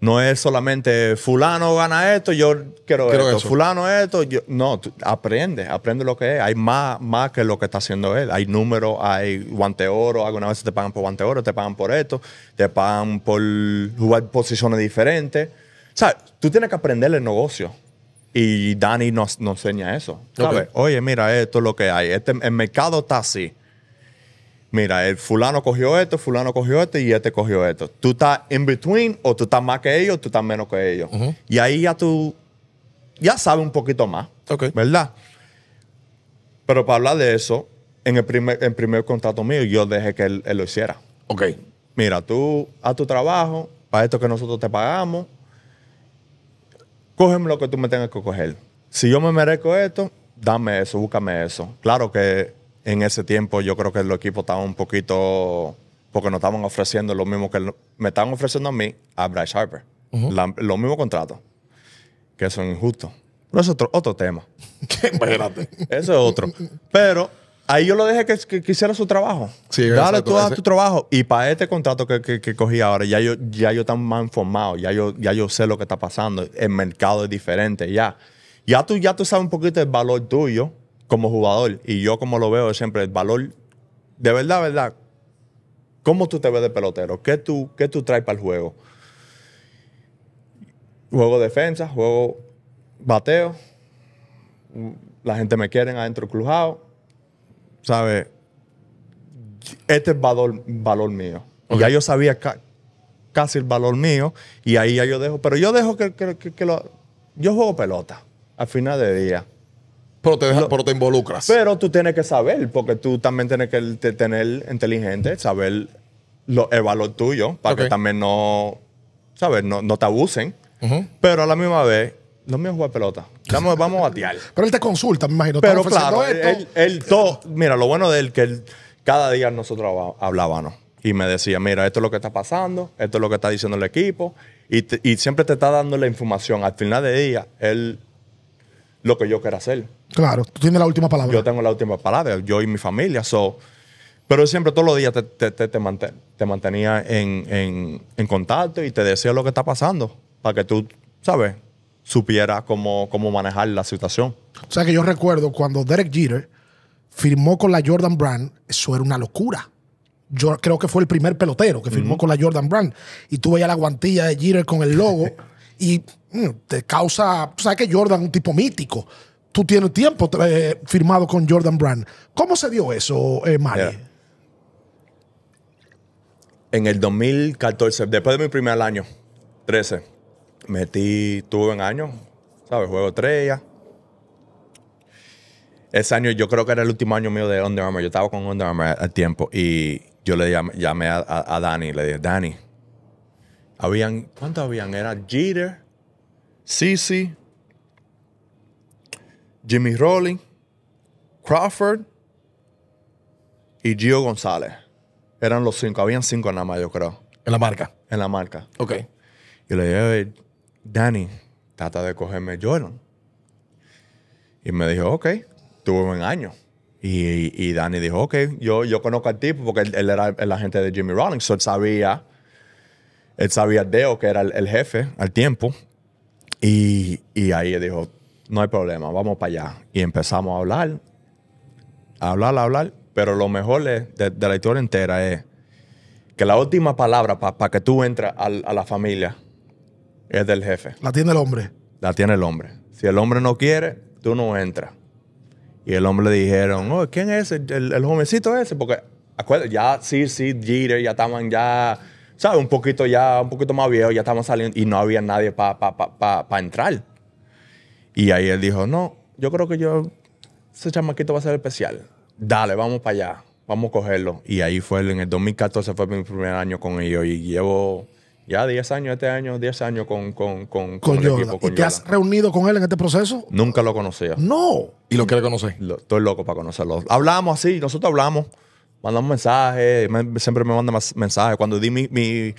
No es solamente fulano gana esto, yo quiero, esto, fulano esto, yo, no, aprende, aprende lo que es. Hay más, más que lo que está haciendo él. Hay números, hay guante oro, algunas veces te pagan por guante oro, te pagan por esto, te pagan por jugar posiciones diferentes. O sea, tú tienes que aprender el negocio. Y Dani nos, enseña eso. Oye, mira, esto es lo que hay. Este, el mercado está así mira, el fulano cogió esto, fulano cogió esto y este cogió esto. Tú estás in between o tú estás más que ellos, tú estás menos que ellos. Y ahí ya tú, ya sabes un poquito más, ¿verdad? Pero para hablar de eso, en el primer, en primer contrato mío yo dejé que él, lo hiciera. Ok. Mira, tú haz tu trabajo, para esto que nosotros te pagamos, cógeme lo que tú me tengas que coger. Si yo me merezco esto, dame eso, búscame eso. Claro que en ese tiempo yo creo que el equipo estaba un poquito, porque nos estaban ofreciendo lo mismo que me estaban ofreciendo a mí, a Bryce Harper. los mismos contratos, que son injustos. Pero es otro, tema. Eso es otro. Pero ahí yo lo dejé que, quisiera hiciera su trabajo. Dale tú a tu trabajo. Y para este contrato que, que, cogí ahora, ya yo, ya yo tan más informado, ya yo, ya yo sé lo que está pasando. El mercado es diferente, ya. Ya tú, ya tú sabes un poquito el valor tuyo como jugador y yo como lo veo siempre, el valor, de verdad, verdad, ¿cómo tú te ves de pelotero? ¿Qué tú, qué tú traes para el juego? Juego defensa, juego bateo. La gente me quiere adentro crujado. ¿Sabes? Este es valor, valor mío. Ya yo sabía casi el valor mío y ahí ya yo dejo. Pero yo dejo que, que, que lo... Yo juego pelota al final de día. Pero te, involucras. Pero tú tienes que saber, porque tú también tienes que tener inteligente, saber el valor tuyo, para que también no, ¿sabes? No, te abusen. Pero a la misma vez, no me jugar pelota. Vamos, a batear. Pero él te consulta, me imagino. Pero claro, esto. Él, todo. Mira, lo bueno de él que cada día nosotros hablábamos y me decía, mira, esto es lo que está pasando, esto es lo que está diciendo el equipo y, siempre te está dando la información. Al final de día, él lo que yo quiero hacer. Claro, tú tienes la última palabra. Yo tengo la última palabra, yo y mi familia. pero siempre todos los días te, mantenía en, contacto y te decía lo que está pasando para que tú, ¿sabes? Supieras cómo, manejar la situación. O sea que yo recuerdo cuando Derek Jeter firmó con la Jordan Brand, eso era una locura. Yo creo que fue el primer pelotero que firmó con la Jordan Brand. Y tú veías la guantilla de Jeter con el logo y mm, te causa. sabes que Jordan es un tipo mítico tú tienes tiempo eh, firmado con Jordan Brand. ¿Cómo se dio eso, eh, Mari? En el 2014, después de mi primer año, 13, metí, tuve un año, ¿sabes? Juego estrella. Ese año yo creo que era el último año mío de Under Armour. Yo estaba con Under Armour al tiempo y yo le llamé, a, Dani. Le dije, Dani, habían, ¿cuántos habían? Era Jeter, Sisi, Jimmy Rowling, Crawford y Gio González. Eran los cinco. Habían cinco nada más, yo creo. En la marca. En la marca. Ok. Y le dije, Danny, trata de cogerme Jordan. Y me dijo, ok, tuve un año. Y, y, Danny dijo, ok, yo, yo conozco al tipo porque él, era el agente de Jimmy Rowling... So él sabía, él sabía Deo, que era el, jefe al tiempo. Y, y ahí él dijo, no hay problema, vamos para allá. Y empezamos a hablar, a hablar, a hablar. Pero lo mejor de, la historia entera es que la última palabra para que tú entres a, la familia es del jefe. La tiene el hombre. La tiene el hombre. Si el hombre no quiere, tú no entras. Y el hombre le dijeron, oh, ¿quién es el, el, jovencito ese? Porque acuérdate, ya sí, sí, ya estaban ya, ¿sabes? Un poquito ya, un poquito más viejo, ya estaban saliendo y no había nadie para entrar. Y ahí él dijo, no, yo creo que yo, ese chamaquito va a ser especial. Dale, vamos para allá, vamos a cogerlo. Y ahí fue, en el 2014 fue mi primer año con ellos y llevo ya 10 años, este año, 10 años con, con, el equipo. ¿Y te has reunido con él en este proceso? Nunca lo conocía. No. ¿Y lo quiere conocer? estoy loco para conocerlo. Hablamos así, nosotros hablamos, mandamos mensajes, siempre me manda mensajes. Cuando di mi,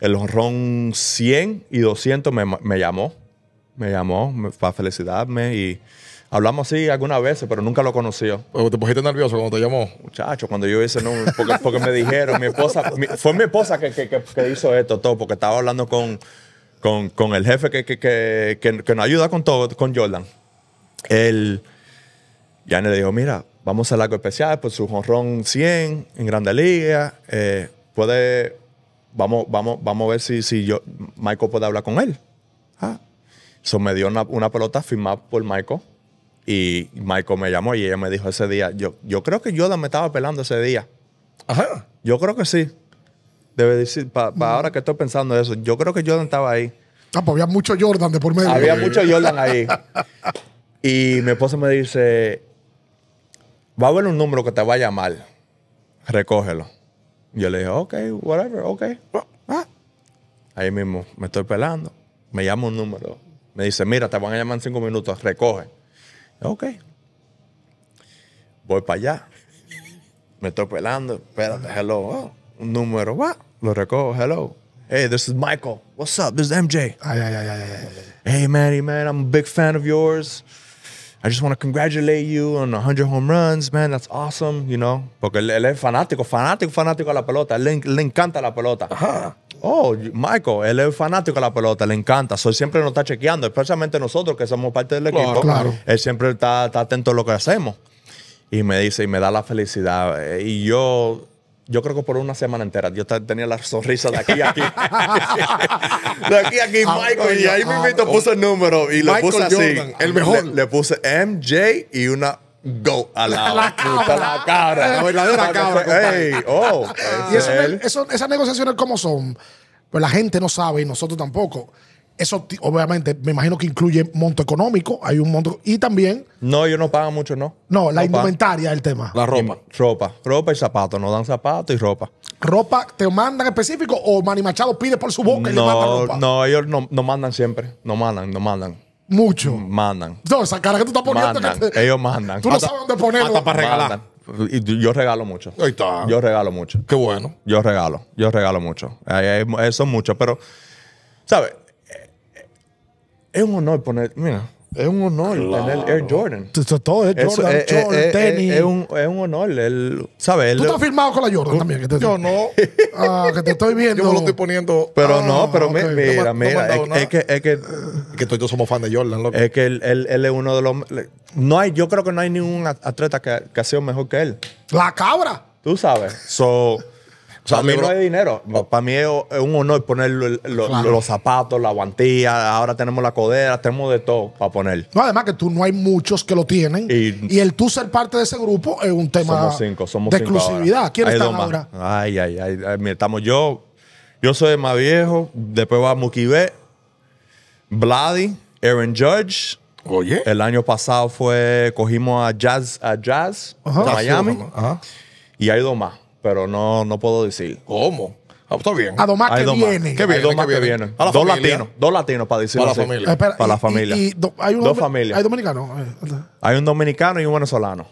el ron 100 y 200 me, me llamó me llamó para felicitarme y hablamos así algunas veces, pero nunca lo conoció. ¿Te pusiste nervioso cuando te llamó? Muchacho, cuando yo hice, no, porque, me dijeron, mi esposa, fue mi esposa que, hizo esto todo, porque estaba hablando con, con, el jefe que, nos ayuda con todo, con Jordan. Él ya le dijo, mira, vamos a hacer algo especial por pues, su jonrón 100 en Grande Liga. Eh, puede, vamos, vamos, vamos a ver si, si yo, Michael puede hablar con él. Ah, So, me dio una, pelota firmada por Michael y Michael me llamó y ella me dijo ese día, yo, yo creo que Jordan me estaba pelando ese día. Yo creo que sí. Debe decir, para ahora que estoy pensando eso, yo creo que Jordan estaba ahí. Ah, pues había mucho Jordan de por medio. Había mucho Jordan ahí. y mi esposa me dice, va a haber un número que te va a llamar. Recógelo. Yo le dije, ok, whatever, ok. Ah. Ahí mismo, me estoy pelando. Me llama un número me dice, mira, te van a llamar en cinco minutos, recoge. ok. Voy para allá. Me estoy pelando, espérate, hello. Oh, un número, va, lo recojo, hello. Hey, this is Michael. What's up? This is MJ. Ay, ay, ay, ay, ay. Hey, Mary, man, I'm a big fan of yours. I just want to congratulate you on 100 home runs, man. That's awesome, you know. Porque él, es fanático, fanático, fanático de la pelota. le, encanta la pelota. Ajá. Oh, Michael, él es fanático de la pelota, le encanta. So, siempre nos está chequeando, especialmente nosotros que somos parte del equipo. Claro, Él siempre está atento a lo que hacemos. Y me dice, y me da la felicidad. Y yo yo creo que por una semana entera. Yo tenía la sonrisa de aquí a aquí. de aquí a aquí, ah, Michael. y ahí mi ah, mismo oh. puse el número y lo puse así. el mejor. Le, puse MJ y una Go a la, la puta, la cara. La verdadera cabra. Ey, oh, y eso, eso, esas negociaciones, ¿cómo son? Pues la gente no sabe y nosotros tampoco. Eso obviamente me imagino que incluye monto económico, hay un monto y también No, ellos no pagan mucho, no. No, la indumentaria es el tema. La ropa. Ropa. Ropa y zapatos. No dan zapatos y ropa. ¿Ropa te mandan específico o Manny Machado pide por su boca y le mandan No, ropa? no, ellos no, mandan siempre. No mandan, no mandan. Mucho. Mandan. No, esa cara que tú estás poniendo. Ellos mandan. Tú no sabes dónde ponerlo. hasta para regalar. Y yo regalo mucho. Ahí está. Yo regalo mucho. Qué bueno. Yo regalo, yo regalo mucho. Eso es mucho, pero, ¿sabes? es un honor poner, mira, es un honor tener Air Jordan. Eso, todo es Jordan, Jordan tenis. Es un, es, un, honor. él ¿sabes? Tú estás firmado con la Jordan también. Que te, yo no. Ah, que te estoy viendo. Yo lo estoy poniendo. Pero ah, no, pero mira, mira. es, que, es que, todos somos fan de Jordan, loco. Es que él, él, él, es uno de los. No hay, yo creo que no hay ningún atleta que, que ha sido mejor que él. La cabra. Tú sabes. So para mí no, hay dinero. para mí es un honor poner los zapatos, la guantilla, ahora tenemos la codera, tenemos de todo para poner. No, además que tú no hay muchos que lo tienen. Y, el tú ser parte de ese grupo es un tema cinco, somos de exclusividad. ¿Quién está ahora? Ay, ay, ay, estamos yo, yo soy el más viejo, después va Mukibé, Vladi, Aaron Judge. Oye. El año pasado fue, cogimos a Jazz, a Jazz, de Miami. Y hay dos más pero no, no puedo decir. ¿Cómo? Ah, pues, está bien. A dos más que vienen. viene? A dos más que Viene. Dos latinos. Dos latinos, para decir Para la familia. para la familia. hay un dos familias. Hay dominicanos. Eh, hay un dominicano y un venezolano.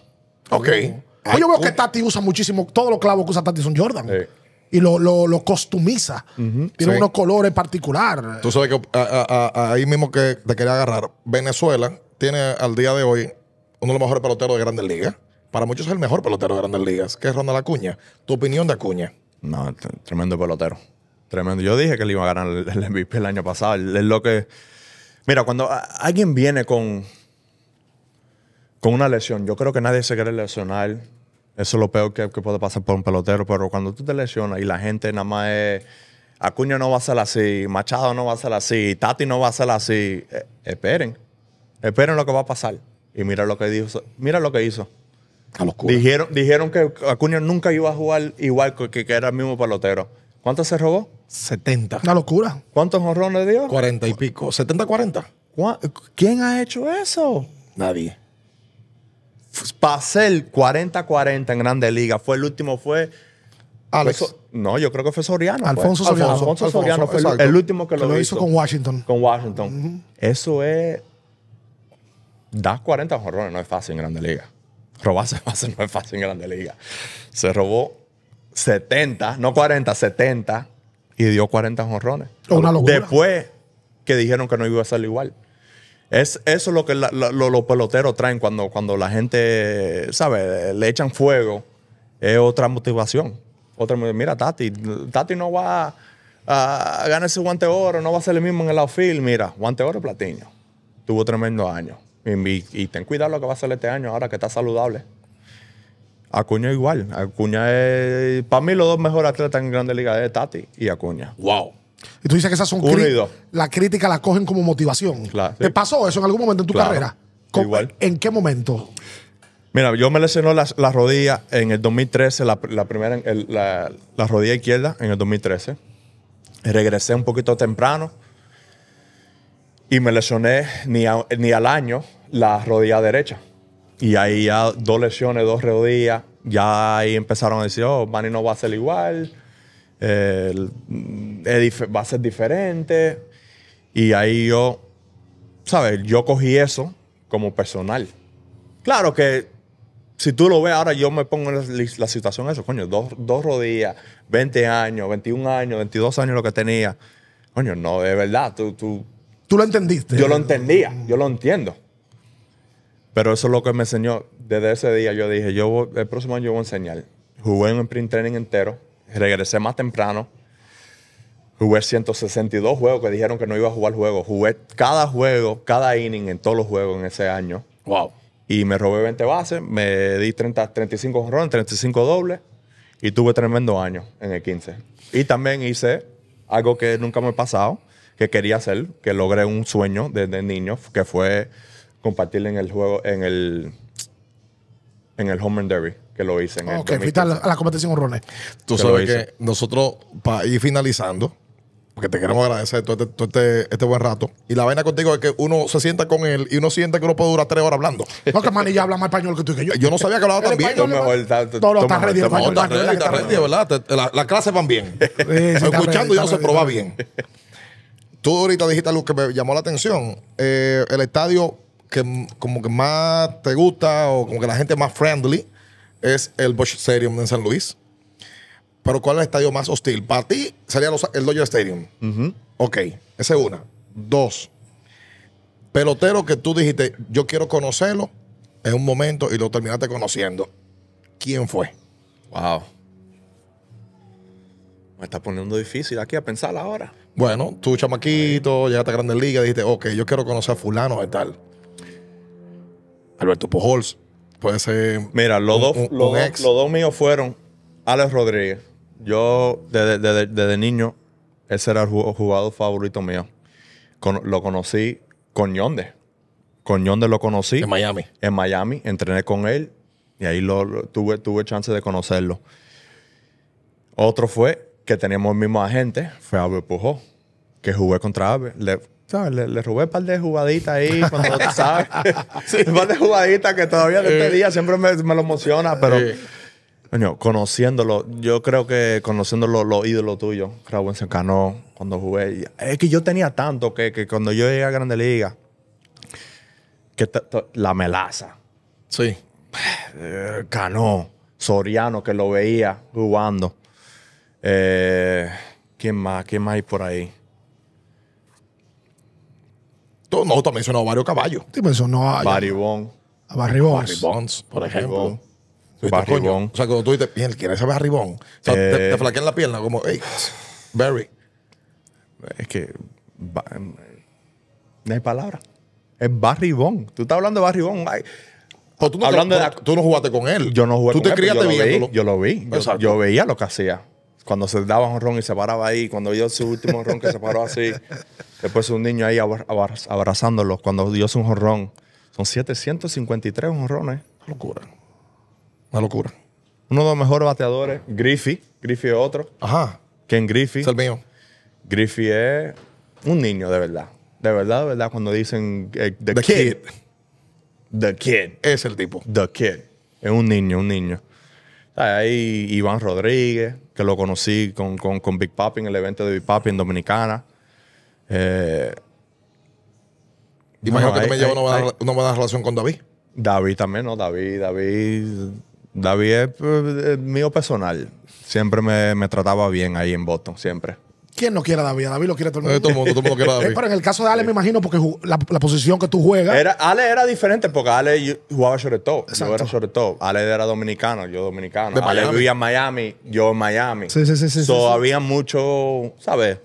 Ok. yo pues, veo que Tati usa muchísimo, todos los clavos que usa Tati son Jordan. Y lo, lo, lo costumiza. Tiene unos colores particulares. Tú sabes que ahí mismo que te quería agarrar, Venezuela tiene al día de hoy uno de los mejores peloteros de grandes ligas para muchos es el mejor pelotero de Grandes Ligas, ¿Qué es Ronald Acuña. ¿Tu opinión de Acuña? No, tremendo pelotero. Tremendo. Yo dije que le iba a ganar el MVP el año pasado. Es lo que. Mira, cuando alguien viene con, con una lesión, yo creo que nadie se quiere lesionar. Eso es lo peor que, puede pasar por un pelotero. Pero cuando tú te lesionas y la gente nada más es. Acuña no va a ser así, Machado no va a ser así, Tati no va a ser así. Eh, esperen. Esperen lo que va a pasar. Y mira lo que dijo. Mira lo que hizo. Dijeron, dijeron que Acuña nunca iba a jugar igual que, que era el mismo pelotero. ¿Cuánto se robó? 70. Una locura. ¿Cuántos honrones dio? 40 y pico. 70, 40. ¿Quién ha hecho eso? Nadie. el 40-40 en Grande Liga. Fue el último, fue. no, yo creo que fue Soriano. Alfonso Soriano. Soriano fue el, último que, lo, lo, hizo. con Washington. Con Washington. Eso es. das 40 jorrones, no es fácil en Grande Liga. Robarse base no es fácil en Grande Liga. Se robó 70, no 40, 70 y dio 40 jonrones. Después que dijeron que no iba a ser igual. Es, eso es lo que los peloteros traen cuando, cuando la gente, ¿sabes? Le echan fuego. Es otra motivación. Otra, mira, Tati, Tati no va a, ganar ese guante oro, no va a ser el mismo en el outfield. Mira, guante oro platino. Tuvo tremendo año. Y, ten cuidado lo que va a hacer este año ahora que está saludable. Acuña igual. Acuña es. Para mí, los dos mejores atletas en Grande Liga es Tati y Acuña. ¡Wow! Y tú dices que esas son críticas. La crítica la cogen como motivación. ¿Te pasó eso en algún momento en tu carrera? Igual. ¿En qué momento? Mira, yo me lesionó la, rodilla en el 2013, la, primera, la, rodilla izquierda en el 2013. Regresé un poquito temprano y me lesioné ni, ni al año la rodilla derecha. Y ahí ya dos lesiones, dos rodillas. Ya ahí empezaron a decir, oh, Manny no va a ser igual, eh, mm, va a ser diferente. Y ahí yo, ¿sabes? Yo cogí eso como personal. Claro que si tú lo ves ahora, yo me pongo en la, situación eso, coño, dos, rodillas, 20 años, 21 años, 22 años lo que tenía. Coño, no, de verdad, tú... Tú, ¿Tú lo entendiste. Yo lo entendía, yo lo entiendo. Pero eso es lo que me enseñó. Desde ese día yo dije, yo el próximo año yo voy a enseñar. Jugué en un sprint training entero, regresé más temprano, jugué 162 juegos que dijeron que no iba a jugar juegos. Jugué cada juego, cada inning en todos los juegos en ese año. Wow. Y me robé 20 bases, me di 30, 35 runs, 35 dobles y tuve tremendo año en el 15. Y también hice algo que nunca me ha pasado, que quería hacer, que logré un sueño desde niño, que fue Compartirle en el juego, en el, en el Home and Derby, que lo hice en Ok, el a la, a la competición Tú sabes que nosotros, para ir finalizando, porque te queremos agradecer este, todo este, este- buen rato. Y la vaina contigo es que uno se sienta con él y uno siente que uno puede durar tres horas hablando. No, que Manny ya habla más español que tú que yo. Yo no sabía que hablaba tan bien. Todo lo está- rendiendo. está ready, ¿verdad? Las clases van bien. Escuchando y ya se proba bien. Tú ahorita dijiste algo que me llamó la atención. Eh, el estadio que como que más te gusta o como que la gente más friendly es el Bush Stadium en San Luis. Pero ¿cuál es el estadio más hostil? Para ti sería el Dodger Stadium. Ok, esa es una. Dos, pelotero que tú dijiste, yo quiero conocerlo en un momento y lo terminaste conociendo. ¿Quién fue? Wow. Me está poniendo difícil aquí a pensar ahora. Bueno, tú chamaquito, llegaste a Grandes Ligas, dijiste, ok, yo quiero conocer a fulano de tal. Alberto Pujols. Puede ser. Mira, los, dos, los, dos míos fueron Alex Rodríguez. Yo, desde, niño, ese era el jugador favorito mío. lo conocí con Yonde. Con Yonde lo conocí. En Miami. En Miami, entrené con él y ahí lo, tuve, tuve chance de conocerlo. Otro fue que teníamos el mismo agente, fue Albert Pujol, que jugué contra Albert le, robé un par de jugaditas ahí, cuando, ¿sabes? Un par de jugaditas que todavía de este día siempre me, lo emociona, pero... conociéndolo, yo creo que conociéndolo los ídolos tuyos, Raúl Secanó, cuando jugué, es que yo tenía tanto que, cuando yo llegué a Grande Liga, que la melaza. Sí. Eh, Cano, Soriano, que lo veía jugando. Eh, ¿Quién más? ¿Quién más hay por ahí? Tú, no, tú has mencionado varios caballos. Te pues, mencionó a, Barribón. a Barry Bonds. Barry por ejemplo. Barry Barribón. O sea, cuando tú dices, bien, ¿quién es ese Barry O sea, te, flaqué eh. flaquean la pierna como, hey, Barry. Es que em, no hay palabra. Es Barry Tú estás hablando de Barry Bonds. Tú no, Hablando tú no jugaste con él. Yo no jugué tú con te él. Criaste te criaste vi, yo lo vi. yo, veía lo que hacía cuando se daba un ron y se paraba ahí, cuando dio su último ron que se paró así, después un niño ahí abrazándolo, cuando dio su ron, son 753 ron. Una locura. Una locura. Uno de los mejores bateadores, Griffey, Griffey es otro. Ajá. ¿Quién Griffey. Es el mío. Griffey es un niño, de verdad. De verdad, de verdad, cuando dicen eh, the, kid. The Kid. Es el tipo. The Kid. Es un niño, un niño. Ahí Iván Rodríguez, que lo conocí con, con, Big Papi en el evento de Big Papi en Dominicana. Eh, Imagino que también lleva una, una relación con David. David también, ¿no? David, David, David es, eh, eh, mío personal. Siempre me, me, trataba bien ahí en Boston, siempre. ¿Quién no quiere a David? David lo quiere todo el eh, mundo. Todo el mundo, todo el mundo quiere a eh, David. pero en el caso de Ale, me imagino, porque la, posición que tú juegas. Era, Ale era diferente porque Ale jugaba sobre todo. Yo era sobre todo. Ale era dominicano, yo dominicano. Ale vivía en Miami, yo en Miami. Sí, sí, sí. sí, so, mucho, ¿sabes?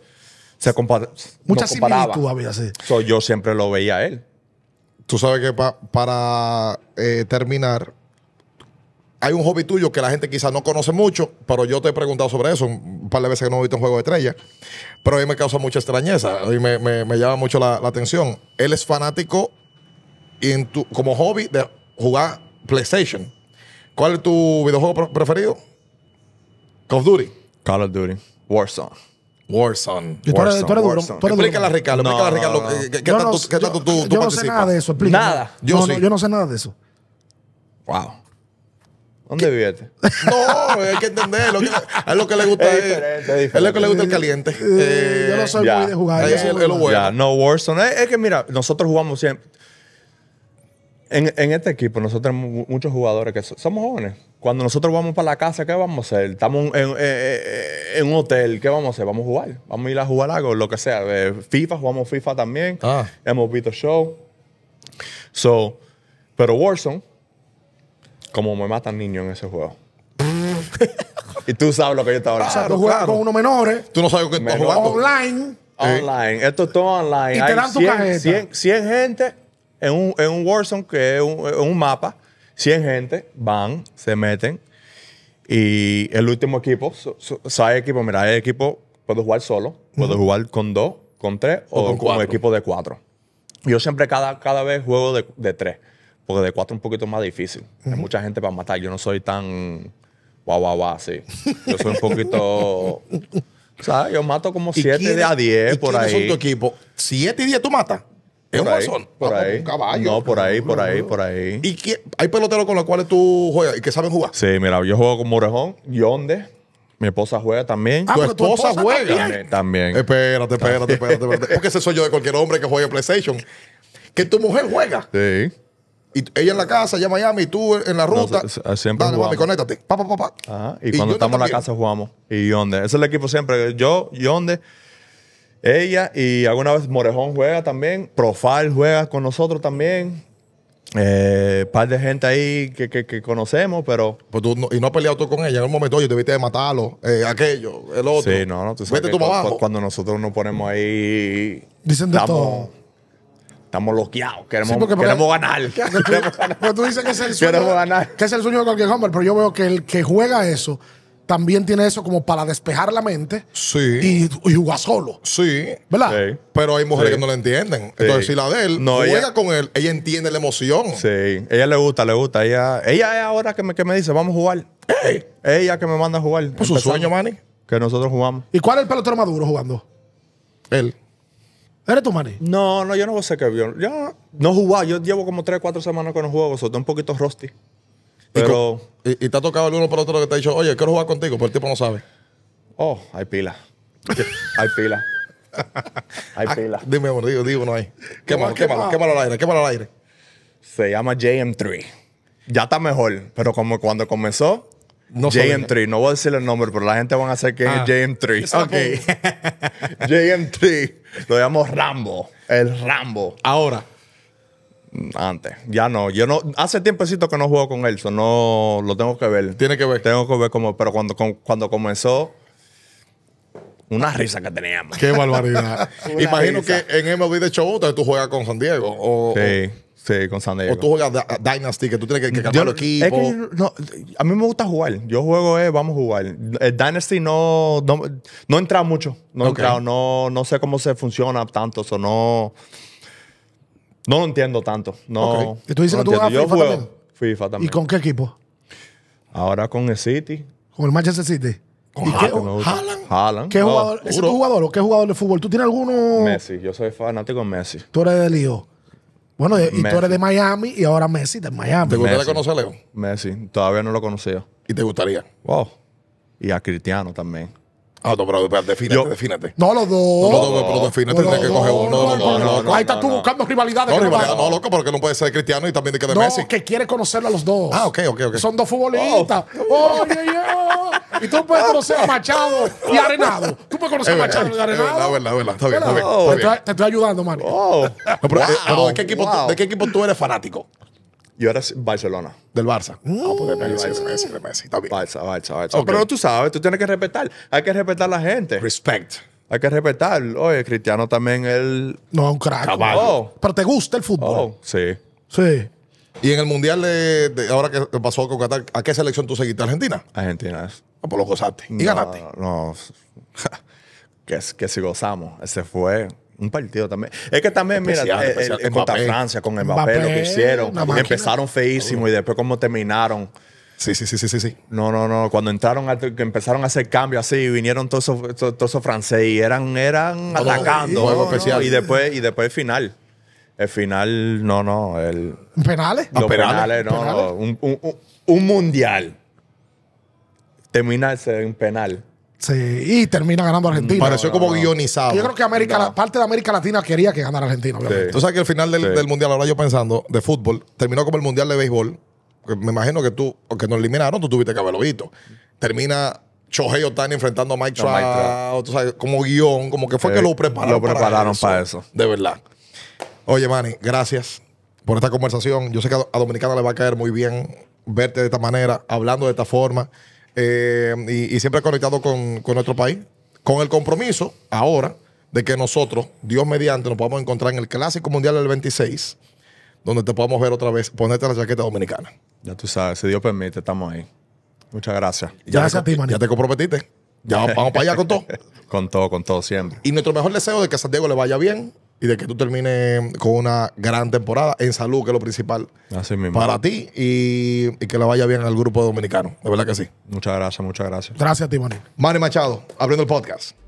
Se comparaba. Mucha similitud había, sí. yo siempre lo veía a él. Tú sabes que para eh, terminar, hay un hobby tuyo que la gente quizás no conoce mucho, pero yo te he preguntado sobre eso un par de veces que no he visto un juego de estrellas, pero a mí me causa mucha extrañeza y me, me, llama mucho la, atención. Él es fanático como hobby de jugar PlayStation. ¿Cuál es tu videojuego preferido? Call of Duty. Call of Duty. Warzone. Warzone. Tú Explícala, Ricardo. Explícala, Ricardo. ¿Qué tanto tú participas? Yo no sé nada de eso. Nada. Yo, yo no sé nada de eso. Wow. ¿Dónde vivierte? no, hay que entender. Lo que, es lo que le gusta. Es, lo que le gusta el caliente. Eh, eh, yo no soy de jugar. Ya, no, Warzone. Es, que mira, nosotros jugamos siempre. En, este equipo, nosotros tenemos muchos jugadores que somos jóvenes. Cuando nosotros vamos para la casa, ¿qué vamos a hacer? Estamos eh, en, un hotel, ¿qué vamos a hacer? Vamos a jugar. Vamos a ir a jugar algo, lo que sea. FIFA, jugamos FIFA también. Ah. Hemos visto show. So, pero Warzone como me matan niños en ese juego. y tú sabes lo que yo estaba hablando. O sea, tú juegas con unos menores. Tú no sabes lo que estás jugando. Online. Online. Esto es todo online. Y te dan tu cajeta. 100, 100 gente en un, en Warzone, que es un, mapa. 100 gente van, se meten. Y el último equipo, so, hay equipo, mira, hay equipo, puedo jugar solo, puedo jugar con dos, con tres o, con, un equipo de cuatro. Yo siempre cada, cada vez juego de, de tres. Porque de cuatro es un poquito más difícil. Hay mucha gente para matar. Yo no soy tan guau, guau, guau, sí. Yo soy un poquito... ¿Sabes? yo mato como siete de a diez por ahí. son tu equipo? ¿Siete y diez tú matas? Es un corazón? Por ah, pues, ahí. Un caballo. No, por ahí, por ahí, por ahí. ¿Y hay peloteros con los cuales tú juegas y que saben jugar? Sí, mira, yo juego con y Yonde. Mi esposa juega también. Ah, ¿Tu, esposa juega? También. también. Espérate, espérate, espérate, espérate. Porque ese soy yo de cualquier hombre que juegue PlayStation. Que tu mujer juega. Sí. Y ella en la casa, ya Miami, y tú en la ruta. Eh, siempre Dale, conéctate. Y, cuando estamos en la casa jugamos. Y Yonde. Ese es el equipo siempre. Yo, y Yonde, ella y alguna vez Morejón juega también. Profal juega con nosotros también. Eh, par de gente ahí que, conocemos, pero. Pues y no has peleado tú con ella. En un momento, oye, debiste de matarlo, eh, aquello, el otro. Sí, no, no. Vete tú abajo. Cuando nosotros nos ponemos ahí. Dicen de todo estamos bloqueados, queremos, ganar. Porque tú dices que es el sueño, ganar. que es el sueño de cualquier hombre, pero yo veo que el que juega eso también tiene eso como para despejar la mente sí. y, jugar solo. Sí. ¿Verdad? Sí. Pero hay mujeres que no lo entienden. Entonces, si la de él juega con él, ella entiende la emoción. Sí, ella le gusta, le gusta. Ella, ella es ahora que me, que me dice, vamos a jugar. Ella que me manda a jugar. Pues su sueño, Manny. Que nosotros jugamos. ¿Y cuál es el pelotero más duro jugando? Él. ¿Eres tu maní? No, no, yo no sé qué vio. Yo no jugaba. Yo llevo como 3, 4 semanas con no juegos. Soy un poquito rusty. Pero... ¿Y, te ha tocado el uno para otro que te ha dicho, oye, quiero jugar contigo, pero el tipo no sabe. Oh, hay pila. hay pila. hay ah, pila. dime, bueno, digo, uno ahí. hay. malo, qué malo al aire, malo al aire. Se llama JM3. Ya está mejor, pero como cuando comenzó, JM3, no voy a decir el nombre, pero la gente va a saber que es ah. JM3. Ok. JM3. Lo llamamos Rambo. El Rambo. Ahora. Antes. Ya no. Yo no. Hace tiempecito que no juego con él. no lo tengo que ver. Tiene que ver. Tengo que ver como. Pero cuando, cuando comenzó. Una risa que teníamos. Qué barbaridad. Imagino que en MLB de Chobota tú juegas con San Diego. sí. Sí, con San Diego. O tú juegas Dynasty, que tú tienes que, cambiar el equipo a mí me gusta jugar. Yo juego, eh, vamos a jugar. El Dynasty no, no, mucho. No no, no sé cómo se funciona tanto. O no, no lo entiendo tanto. No, ¿Y tú dices tú juegas Yo FIFA también. ¿Y con qué equipo? Ahora con el City. ¿Con el Manchester City? ¿Con qué, Haaland? ¿Qué jugador? ¿Es tu jugador o qué jugador de fútbol? ¿Tú tienes alguno? Messi. Yo soy fanático de Messi. ¿Tú eres de lío? Bueno, y, tú eres de Miami y ahora Messi de Miami. ¿Te gustaría Messi. conocer a Leo? Messi, todavía no lo conocía. ¿Y te gustaría? Wow. Y a Cristiano también. Ah, no, pero defínate, No, los dos. No, no, no, pero defínate, tienes que coger uno. Ahí estás tú buscando rivalidades. No, rivalidad, no, loco, porque no puede ser cristiano y también de que de no, Messi. que quiere conocerlo a los dos. Ah, ok, ok, ok. Son dos futbolistas. Oh, Oye, yo. Y tú puedes conocer a Machado y Arenado. Tú puedes conocer a Machado y Arenado. La verdad, la verdad, está bien, está bien. Te estoy- ayudando, Manny. Oh, no, pero, eh, equipo de qué equipo tú eres fanático? Yo era Barcelona. Del Barça. Ah, pues Messi, de Messi, Está bien. Barça, Barça, Barça. Pero tú sabes, tú tienes que respetar. Hay que respetar a la gente. Respect. Hay que respetar. Oye, Cristiano también, él... No, un crack. Oh, pero te gusta el fútbol. Oh, sí. Sí. Y en el Mundial de, ahora que pasó con Qatar, ¿a qué selección tú seguiste? ¿Argentina? Argentina. Ah, pues lo gozaste. ¿Y ganaste? No. que, que si gozamos. Ese fue un partido también. Es que también, mira, en eh, el, de Francia con el papel, lo que hicieron. Empezaron feísimo y después como terminaron. Sí, sí, sí, sí, sí. No, no, no. Cuando entraron, que empezaron a hacer cambios así, vinieron todos esos franceses y eran, eran atacando. y después, y después el final. El final, no, no. El, ¿Penales? Los penales, no, no un, un, un mundial terminarse en penal. Sí, y termina ganando Argentina. Pareció como guionizado. Yo creo que América, parte de América Latina quería que ganara Argentina. Tú sabes que el final del, Mundial, ahora yo pensando, de fútbol, terminó como el Mundial de Béisbol. me imagino que tú, que nos eliminaron, tú tuviste que haberlo visto. Termina Chojeo Otani enfrentando a Mike Trout. Tú como guión, como que fue que lo prepararon. Lo prepararon para eso. De verdad. Oye, Manny, gracias por esta conversación. Yo sé que a Dominicana le va a caer muy bien verte de esta manera, hablando de esta forma. Eh, y, siempre conectado con, nuestro país, con el compromiso ahora de que nosotros, Dios mediante, nos podamos encontrar en el Clásico Mundial del 26, donde te podamos ver otra vez, ponerte la chaqueta dominicana. Ya tú sabes, si Dios permite, estamos ahí. Muchas gracias. Ya te, comprometiste. Ya vamos para allá con todo. con todo, con todo, siempre. Y nuestro mejor deseo de que a Santiago le vaya bien, y de que tú termines con una gran temporada en salud, que es lo principal para ti y, que le vaya bien al grupo dominicano. De verdad que sí. Muchas gracias, muchas gracias. Gracias a ti, Manny. Manny Machado, abriendo el podcast.